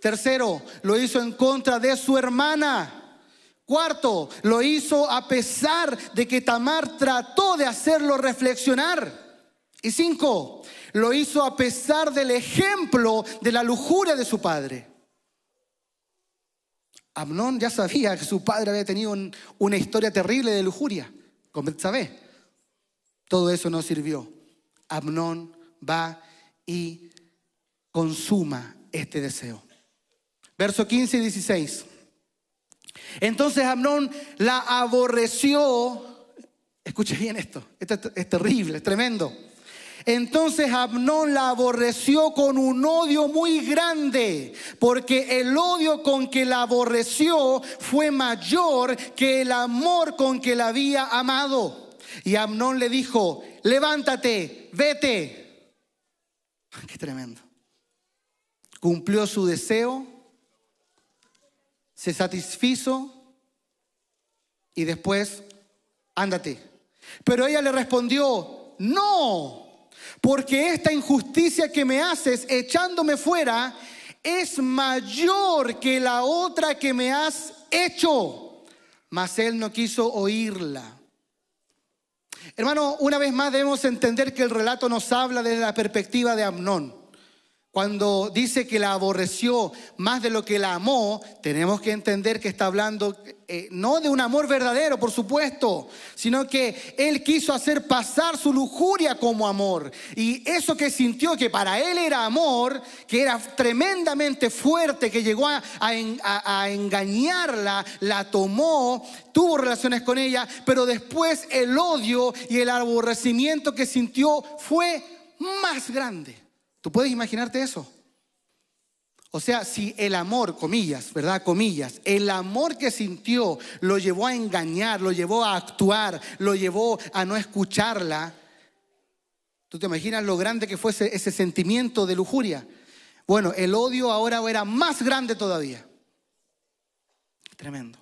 Tercero, lo hizo en contra de su hermana. Cuarto, lo hizo a pesar de que Tamar trató de hacerlo reflexionar. Y cinco, lo hizo a pesar del ejemplo de la lujuria de su padre. Amnón ya sabía que su padre había tenido una historia terrible de lujuria ¿sabes? Todo eso no sirvió. Amnón va y consuma este deseo. Verso 15 y 16. Entonces Amnón la aborreció. Escuche bien esto, esto es terrible, es tremendo entonces Abnón la aborreció con un odio muy grande, porque el odio con que la aborreció fue mayor que el amor con que la había amado. Y Abnón le dijo, levántate, vete. Ah, qué tremendo. Cumplió su deseo, se satisfizo y después, ándate. Pero ella le respondió, no porque esta injusticia que me haces echándome fuera es mayor que la otra que me has hecho. Mas él no quiso oírla. Hermano, una vez más debemos entender que el relato nos habla desde la perspectiva de Amnón. Cuando dice que la aborreció más de lo que la amó, tenemos que entender que está hablando eh, no de un amor verdadero, por supuesto, sino que él quiso hacer pasar su lujuria como amor. Y eso que sintió que para él era amor, que era tremendamente fuerte, que llegó a engañarla, la tomó, tuvo relaciones con ella, pero después el odio y el aborrecimiento que sintió fue más grande. ¿Tú puedes imaginarte eso? O sea, si el amor, comillas, ¿verdad? Comillas, el amor que sintió lo llevó a engañar, lo llevó a actuar, lo llevó a no escucharla. ¿Tú te imaginas lo grande que fue ese, ese sentimiento de lujuria? Bueno, el odio ahora era más grande todavía. Tremendo.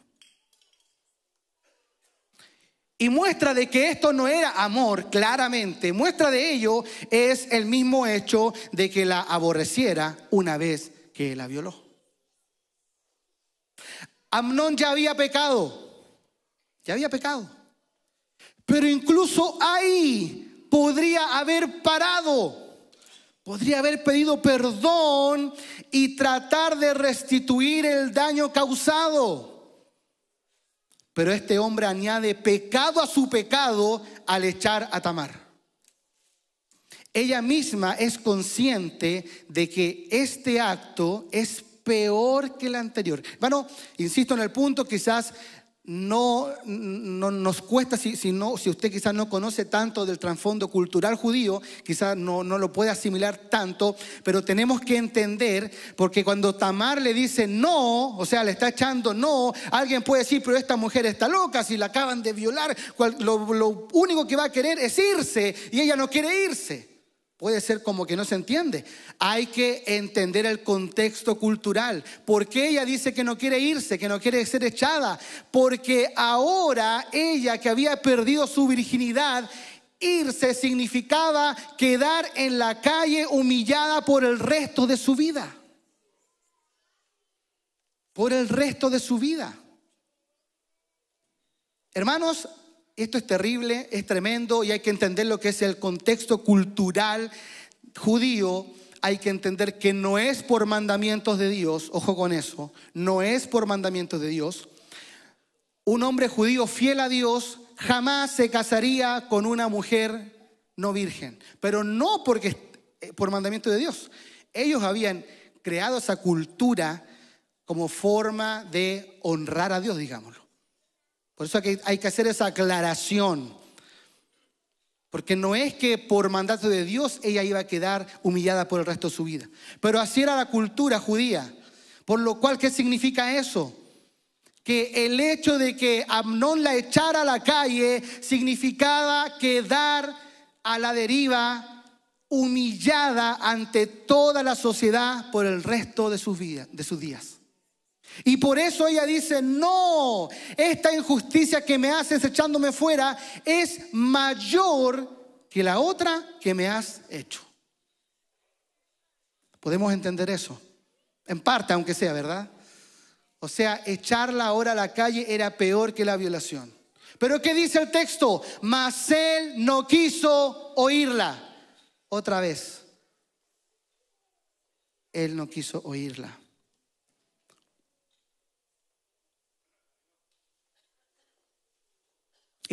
Y muestra de que esto no era amor, claramente. Muestra de ello es el mismo hecho de que la aborreciera una vez que la violó. Amnón ya había pecado, ya había pecado. Pero incluso ahí podría haber parado, podría haber pedido perdón y tratar de restituir el daño causado. Pero este hombre añade pecado a su pecado al echar a Tamar. Ella misma es consciente de que este acto es peor que el anterior. Bueno, insisto en el punto, quizás no, nos cuesta, si, si, no, si usted quizás no conoce tanto del trasfondo cultural judío, quizás no, lo puede asimilar tanto, pero tenemos que entender, porque cuando Tamar le dice no, o sea, le está echando no, alguien puede decir, pero esta mujer está loca, si la acaban de violar, lo único que va a querer es irse, y ella no quiere irse puede ser como que no se entiende. Hay que entender el contexto cultural. porque ella dice que no quiere irse, que no quiere ser echada? Porque ahora ella que había perdido su virginidad, irse significaba quedar en la calle humillada por el resto de su vida. Por el resto de su vida. Hermanos, esto es terrible, es tremendo y hay que entender lo que es el contexto cultural judío. Hay que entender que no es por mandamientos de Dios, ojo con eso, no es por mandamientos de Dios. Un hombre judío fiel a Dios jamás se casaría con una mujer no virgen, pero no porque eh, por mandamiento de Dios. Ellos habían creado esa cultura como forma de honrar a Dios, digámoslo. Por eso hay que hacer esa aclaración. Porque no es que por mandato de Dios ella iba a quedar humillada por el resto de su vida. Pero así era la cultura judía. Por lo cual, ¿qué significa eso? Que el hecho de que Amnón la echara a la calle significaba quedar a la deriva, humillada ante toda la sociedad por el resto de sus, de sus días. Y por eso ella dice, no, esta injusticia que me haces echándome fuera es mayor que la otra que me has hecho. Podemos entender eso, en parte aunque sea, ¿verdad? O sea, echarla ahora a la calle era peor que la violación. Pero ¿qué dice el texto? Mas él no quiso oírla. Otra vez. Él no quiso oírla.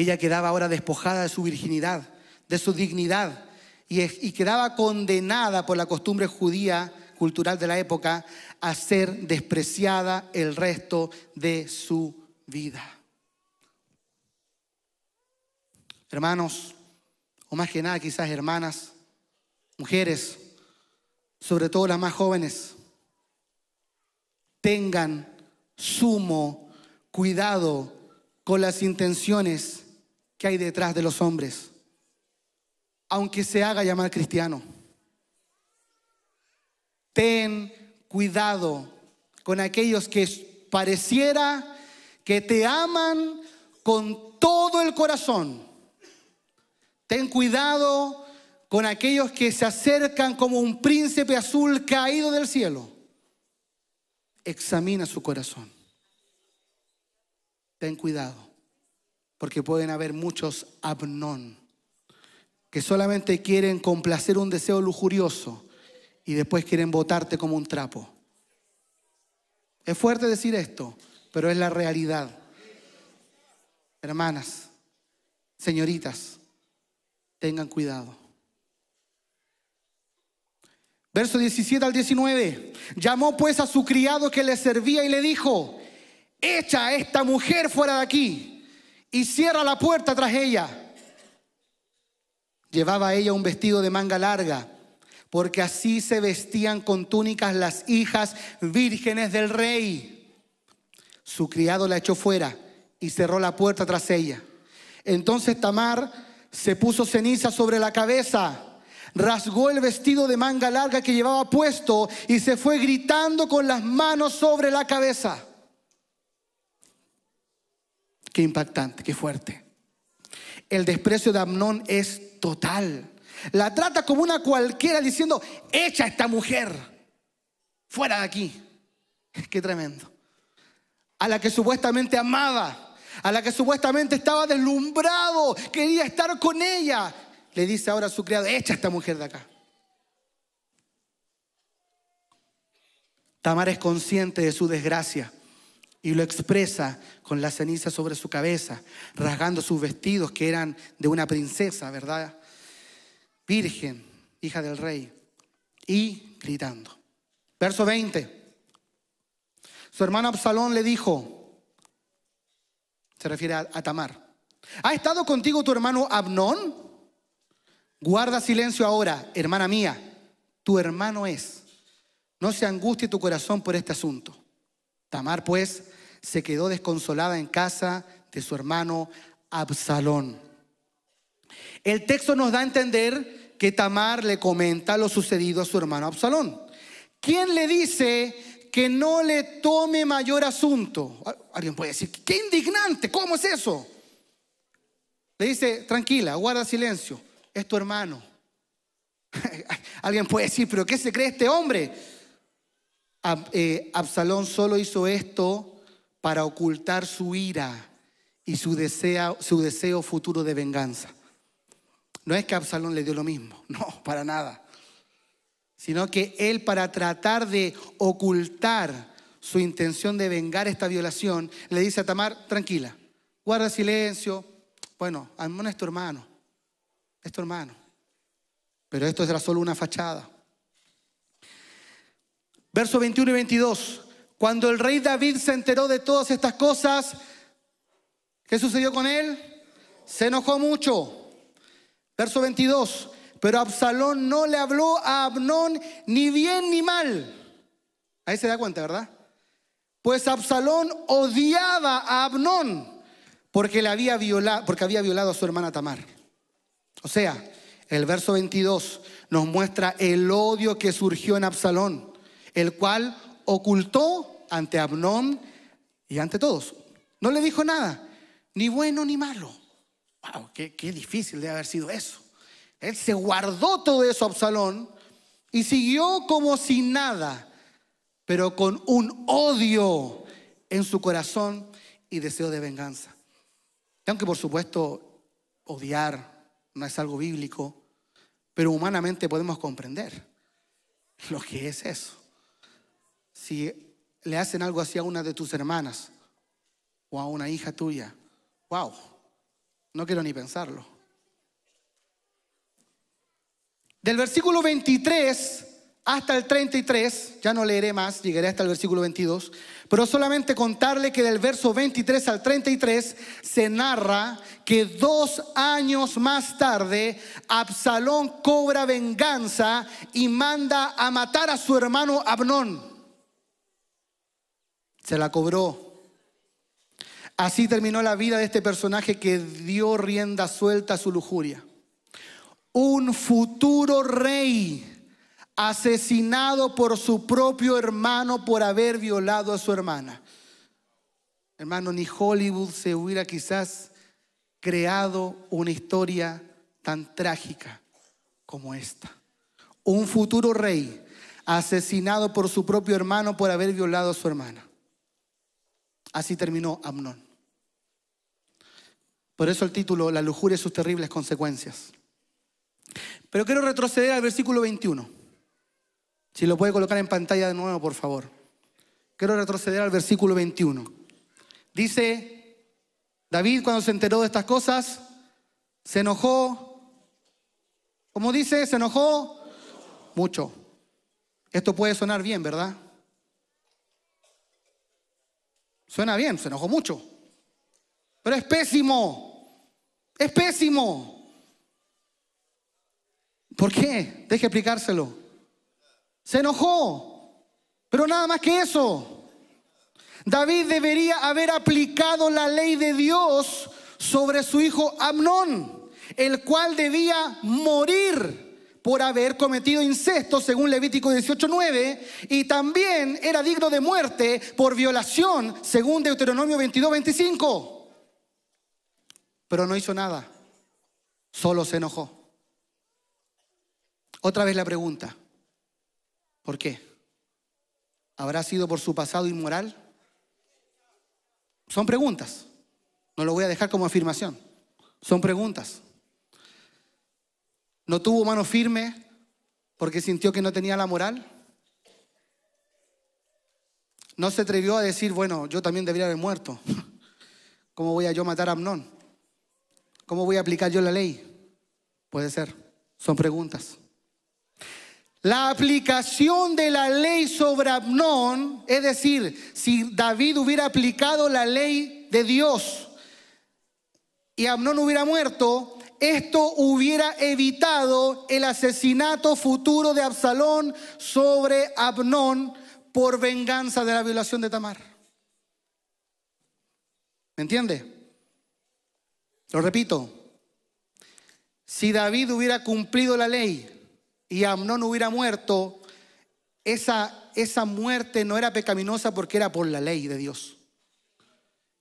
Ella quedaba ahora despojada de su virginidad, de su dignidad, y, quedaba condenada por la costumbre judía cultural de la época a ser despreciada el resto de su vida. Hermanos, o más que nada quizás hermanas, mujeres, sobre todo las más jóvenes, tengan sumo cuidado con las intenciones que hay detrás de los hombres, aunque se haga llamar cristiano. Ten cuidado con aquellos que pareciera que te aman con todo el corazón. Ten cuidado con aquellos que se acercan como un príncipe azul caído del cielo. Examina su corazón. Ten cuidado porque pueden haber muchos Abnón, que solamente quieren complacer un deseo lujurioso y después quieren botarte como un trapo. Es fuerte decir esto, pero es la realidad. Hermanas, señoritas, tengan cuidado. Verso 17 al 19. Llamó pues a su criado que le servía y le dijo, echa a esta mujer fuera de aquí y cierra la puerta tras ella. Llevaba ella un vestido de manga larga, porque así se vestían con túnicas las hijas vírgenes del rey. Su criado la echó fuera y cerró la puerta tras ella. Entonces Tamar se puso ceniza sobre la cabeza rasgó el vestido de manga larga que llevaba puesto y se fue gritando con las manos sobre la cabeza. Qué impactante, qué fuerte. El desprecio de Amnón es total. La trata como una cualquiera diciendo, echa esta mujer, fuera de aquí. Qué tremendo. A la que supuestamente amaba, a la que supuestamente estaba deslumbrado, quería estar con ella, le dice ahora a su criado, echa esta mujer de acá. Tamar es consciente de su desgracia y lo expresa con la ceniza sobre su cabeza, rasgando sus vestidos que eran de una princesa, ¿verdad? Virgen, hija del rey, y gritando. Verso 20. Su hermano Absalón le dijo, se refiere a, Tamar, ¿ha estado contigo tu hermano Abnón? Guarda silencio ahora, hermana mía, tu hermano es. No se angustie tu corazón por este asunto Tamar pues se quedó desconsolada en casa de su hermano Absalón. El texto nos da a entender que Tamar le comenta lo sucedido a su hermano Absalón. ¿Quién le dice que no le tome mayor asunto? Alguien puede decir, qué indignante, ¿cómo es eso? Le dice, tranquila, guarda silencio, es tu hermano. Alguien puede decir, pero ¿qué se cree este hombre? Eh, Absalón solo hizo esto para ocultar su ira y su deseo, futuro de venganza. No es que Absalón le dio lo mismo, no, para nada. Sino que él para tratar de ocultar su intención de vengar esta violación, le dice a Tamar, tranquila, guarda silencio, bueno, al menos es tu hermano, es tu hermano. Pero esto era solo una fachada. Verso 21 y 22. Cuando el rey David se enteró de todas estas cosas, ¿qué sucedió con él? Se enojó mucho. Verso 22. Pero Absalón no le habló a Abnón ni bien ni mal. Ahí se da cuenta, ¿verdad? Pues Absalón odiaba a Abnón porque, le había, violado, porque había violado a su hermana Tamar. O sea, el verso 22 nos muestra el odio que surgió en Absalón el cual ocultó ante Abnón y ante todos. No le dijo nada, ni bueno ni malo. Qué, difícil de haber sido eso. Él se guardó todo eso, Absalón, y siguió como si nada, pero con un odio en su corazón y deseo de venganza. aunque por supuesto odiar no es algo bíblico, pero humanamente podemos comprender lo que es eso si le hacen algo así a una de tus hermanas o a una hija tuya, wow, no quiero ni pensarlo. Del versículo 23 hasta el 33, ya no leeré más, llegaré hasta el versículo 22, pero solamente contarle que del verso 23 al 33 se narra que dos años más tarde Absalón cobra venganza y manda a matar a su hermano Abnón. Se la cobró. Así terminó la vida de este personaje que dio rienda suelta a su lujuria. Un futuro rey asesinado por su propio hermano por haber violado a su hermana. Hermano, ni Hollywood se hubiera quizás creado una historia tan trágica como esta. Un futuro rey asesinado por su propio hermano por haber violado a su hermana. Así terminó Amnón. Por eso el título, La lujuria y sus terribles consecuencias. Pero quiero retroceder al versículo 21. Si lo puede colocar en pantalla de nuevo, por favor. Quiero retroceder al versículo 21. Dice, David cuando se enteró de estas cosas, se enojó. ¿Cómo dice? Se enojó mucho. Esto puede sonar bien, ¿verdad? Suena bien, se enojó mucho. Pero es pésimo. Es pésimo. ¿Por qué? Deje explicárselo. Se enojó. Pero nada más que eso. David debería haber aplicado la ley de Dios sobre su hijo Amnón, el cual debía morir por haber cometido incesto, según Levítico 18.9, y también era digno de muerte por violación, según Deuteronomio 22.25. Pero no hizo nada, solo se enojó. Otra vez la pregunta, ¿por qué? ¿Habrá sido por su pasado inmoral? Son preguntas, no lo voy a dejar como afirmación, son preguntas no tuvo mano firme porque sintió que no tenía la moral. No se atrevió a decir, bueno, yo también debería haber muerto. ¿Cómo voy a yo matar a Amnón? ¿Cómo voy a aplicar yo la ley? Puede ser, son preguntas. La aplicación de la ley sobre Amnón, es decir, si David hubiera aplicado la ley de Dios y Amnón hubiera muerto, esto hubiera evitado el asesinato futuro de Absalón sobre Abnón por venganza de la violación de Tamar. ¿Me entiende? Lo repito. Si David hubiera cumplido la ley y Amnón hubiera muerto, esa, esa muerte no era pecaminosa porque era por la ley de Dios.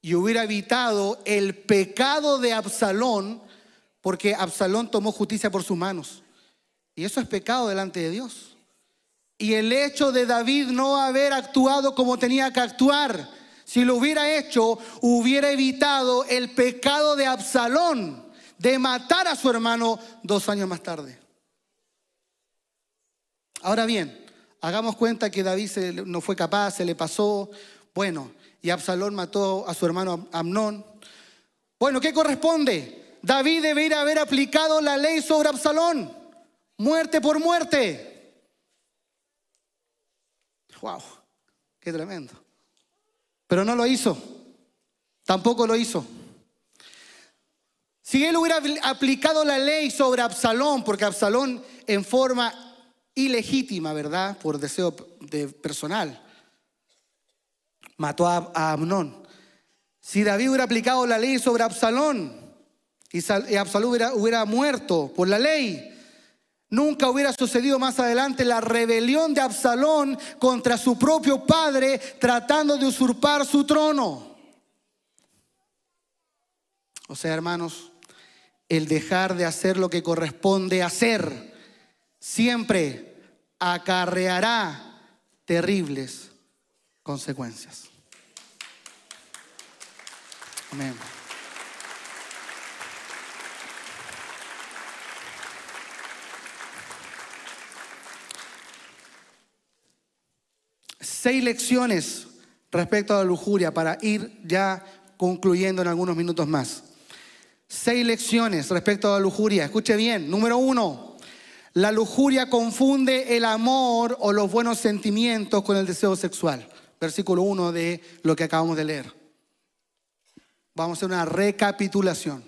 Y hubiera evitado el pecado de Absalón porque Absalón tomó justicia por sus manos. Y eso es pecado delante de Dios. Y el hecho de David no haber actuado como tenía que actuar, si lo hubiera hecho, hubiera evitado el pecado de Absalón de matar a su hermano dos años más tarde. Ahora bien, hagamos cuenta que David no fue capaz, se le pasó. Bueno, y Absalón mató a su hermano Amnón. Bueno, ¿qué corresponde? David debería haber aplicado la ley sobre Absalón, muerte por muerte. Wow, qué tremendo. Pero no lo hizo, tampoco lo hizo. Si él hubiera aplicado la ley sobre Absalón, porque Absalón en forma ilegítima, ¿verdad? Por deseo de personal, mató a, a Amnón. Si David hubiera aplicado la ley sobre Absalón, y, Absalú hubiera, hubiera muerto por la ley, Nunca hubiera sucedido más adelante la rebelión de Absalón contra su propio padre tratando de usurpar su trono. O sea, hermanos, el dejar de hacer lo que corresponde hacer siempre acarreará terribles consecuencias. Amén. seis lecciones respecto a la lujuria para ir ya concluyendo en algunos minutos más. Seis lecciones respecto a la lujuria. Escuche bien. Número uno, la lujuria confunde el amor o los buenos sentimientos con el deseo sexual. Versículo uno de lo que acabamos de leer. Vamos a hacer una recapitulación.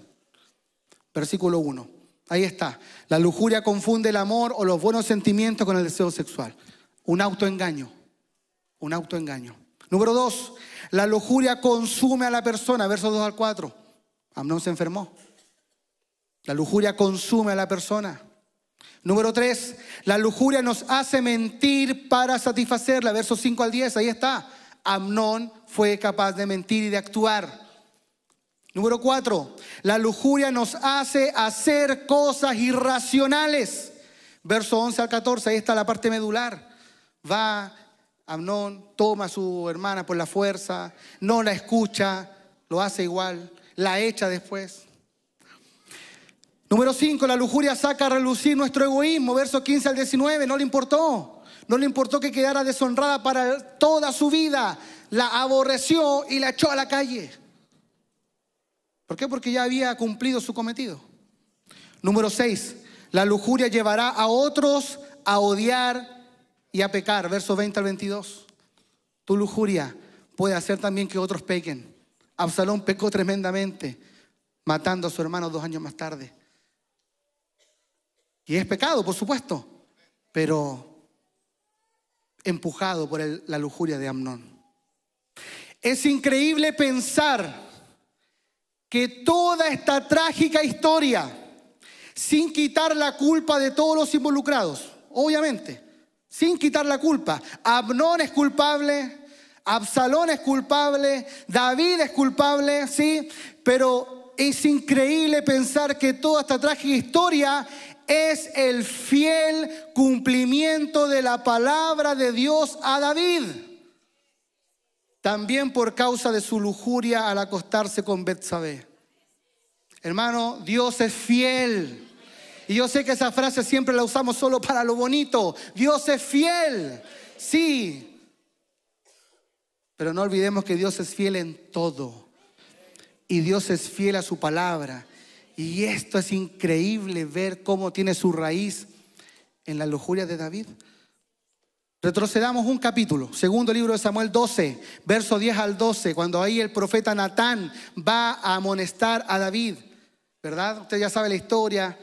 Versículo uno, Ahí está. La lujuria confunde el amor o los buenos sentimientos con el deseo sexual. Un autoengaño un autoengaño. Número dos, la lujuria consume a la persona, versos dos al cuatro, Amnón se enfermó. La lujuria consume a la persona. Número tres, la lujuria nos hace mentir para satisfacerla, versos cinco al 10, ahí está. Amnón fue capaz de mentir y de actuar. Número cuatro, la lujuria nos hace hacer cosas irracionales. Verso 11 al 14, ahí está la parte medular. Va Amnón toma a su hermana por la fuerza, no la escucha, lo hace igual, la echa después. Número 5, la lujuria saca a relucir nuestro egoísmo, verso 15 al 19, no le importó, no le importó que quedara deshonrada para toda su vida, la aborreció y la echó a la calle. ¿Por qué? Porque ya había cumplido su cometido. Número 6, la lujuria llevará a otros a odiar y a pecar, verso 20 al 22. Tu lujuria puede hacer también que otros pequen. Absalón pecó tremendamente, matando a su hermano dos años más tarde. Y es pecado, por supuesto, pero empujado por la lujuria de Amnón. Es increíble pensar que toda esta trágica historia, sin quitar la culpa de todos los involucrados, obviamente, sin quitar la culpa. Abnón es culpable, Absalón es culpable, David es culpable, ¿sí? Pero es increíble pensar que toda esta trágica historia es el fiel cumplimiento de la palabra de Dios a David. También por causa de su lujuria al acostarse con Betsabé. Hermano, Dios es fiel. Y yo sé que esa frase siempre la usamos solo para lo bonito. Dios es fiel. Sí. Pero no olvidemos que Dios es fiel en todo. Y Dios es fiel a su palabra. Y esto es increíble ver cómo tiene su raíz en la lujuria de David. Retrocedamos un capítulo, segundo libro de Samuel 12, verso 10 al 12, cuando ahí el profeta Natán va a amonestar a David, ¿verdad? Usted ya sabe la historia,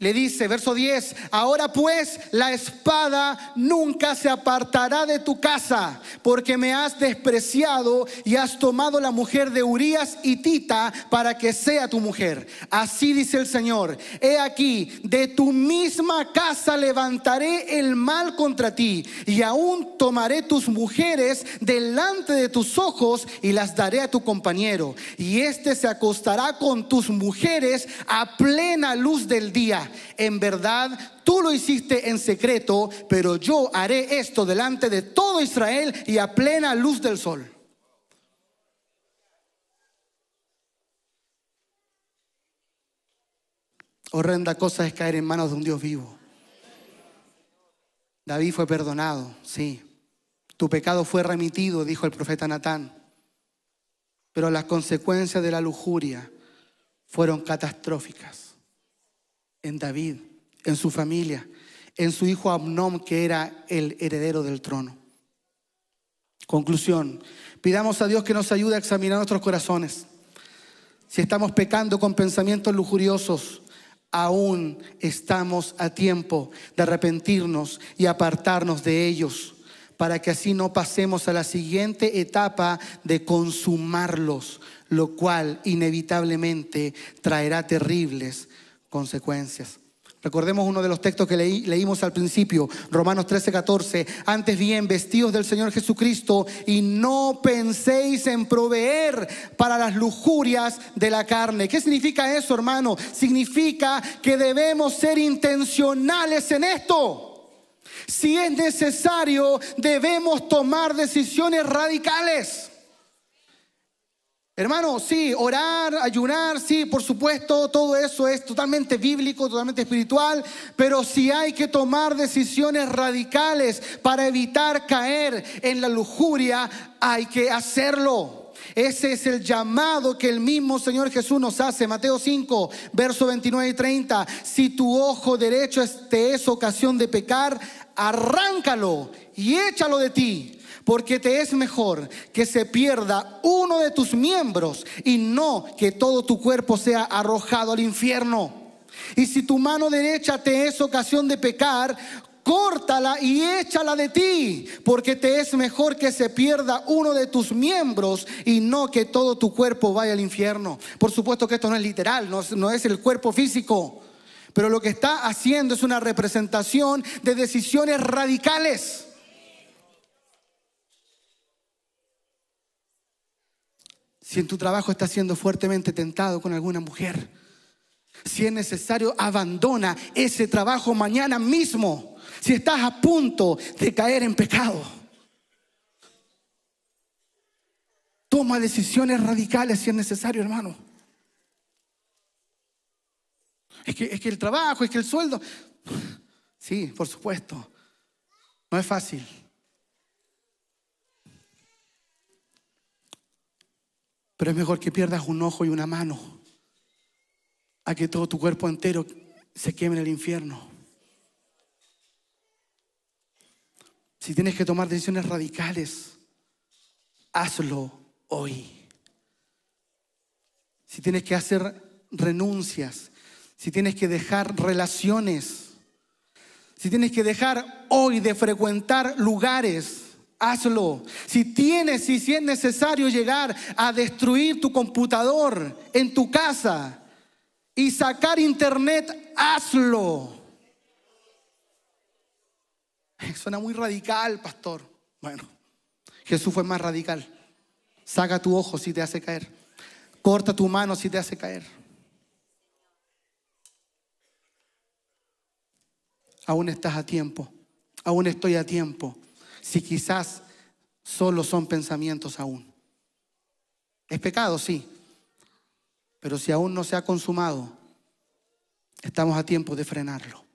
le dice, verso 10, ahora pues la espada nunca se apartará de tu casa, porque me has despreciado y has tomado la mujer de Urías y Tita para que sea tu mujer. Así dice el Señor, he aquí, de tu misma casa levantaré el mal contra ti y aún tomaré tus mujeres delante de tus ojos y las daré a tu compañero. Y éste se acostará con tus mujeres a plena luz del día en verdad tú lo hiciste en secreto, pero yo haré esto delante de todo Israel y a plena luz del sol. Horrenda cosa es caer en manos de un Dios vivo. David fue perdonado, sí. Tu pecado fue remitido, dijo el profeta Natán. Pero las consecuencias de la lujuria fueron catastróficas en David, en su familia, en su hijo Amnón, que era el heredero del trono. Conclusión, pidamos a Dios que nos ayude a examinar nuestros corazones. Si estamos pecando con pensamientos lujuriosos, aún estamos a tiempo de arrepentirnos y apartarnos de ellos, para que así no pasemos a la siguiente etapa de consumarlos, lo cual inevitablemente traerá terribles consecuencias. Recordemos uno de los textos que leí, leímos al principio, Romanos 13, Antes bien, vestidos del Señor Jesucristo y no penséis en proveer para las lujurias de la carne. ¿Qué significa eso, hermano? Significa que debemos ser intencionales en esto. Si es necesario, debemos tomar decisiones radicales. Hermano, sí, orar, ayunar, sí, por supuesto, todo eso es totalmente bíblico, totalmente espiritual, pero si hay que tomar decisiones radicales para evitar caer en la lujuria, hay que hacerlo. Ese es el llamado que el mismo Señor Jesús nos hace. Mateo 5, verso 29 y 30. Si tu ojo derecho te es ocasión de pecar, arráncalo y échalo de ti porque te es mejor que se pierda uno de tus miembros y no que todo tu cuerpo sea arrojado al infierno. Y si tu mano derecha te es ocasión de pecar, córtala y échala de ti, porque te es mejor que se pierda uno de tus miembros y no que todo tu cuerpo vaya al infierno. Por supuesto que esto no es literal, no, es el cuerpo físico, pero lo que está haciendo es una representación de decisiones radicales. si en tu trabajo estás siendo fuertemente tentado con alguna mujer, si es necesario, abandona ese trabajo mañana mismo, si estás a punto de caer en pecado. Toma decisiones radicales si es necesario, hermano. Es que, es que el trabajo, es que el sueldo. Sí, por supuesto. No es fácil. Pero es mejor que pierdas un ojo y una mano a que todo tu cuerpo entero se queme en el infierno. Si tienes que tomar decisiones radicales, hazlo hoy. Si tienes que hacer renuncias, si tienes que dejar relaciones, si tienes que dejar hoy de frecuentar lugares, hazlo. Si tienes, y si es necesario llegar a destruir tu computador en tu casa y sacar internet, hazlo. Suena muy radical, pastor. Bueno, Jesús fue más radical. Saca tu ojo si te hace caer. Corta tu mano si te hace caer. Aún estás a tiempo. Aún estoy a tiempo si quizás solo son pensamientos aún. Es pecado, sí, pero si aún no se ha consumado, estamos a tiempo de frenarlo.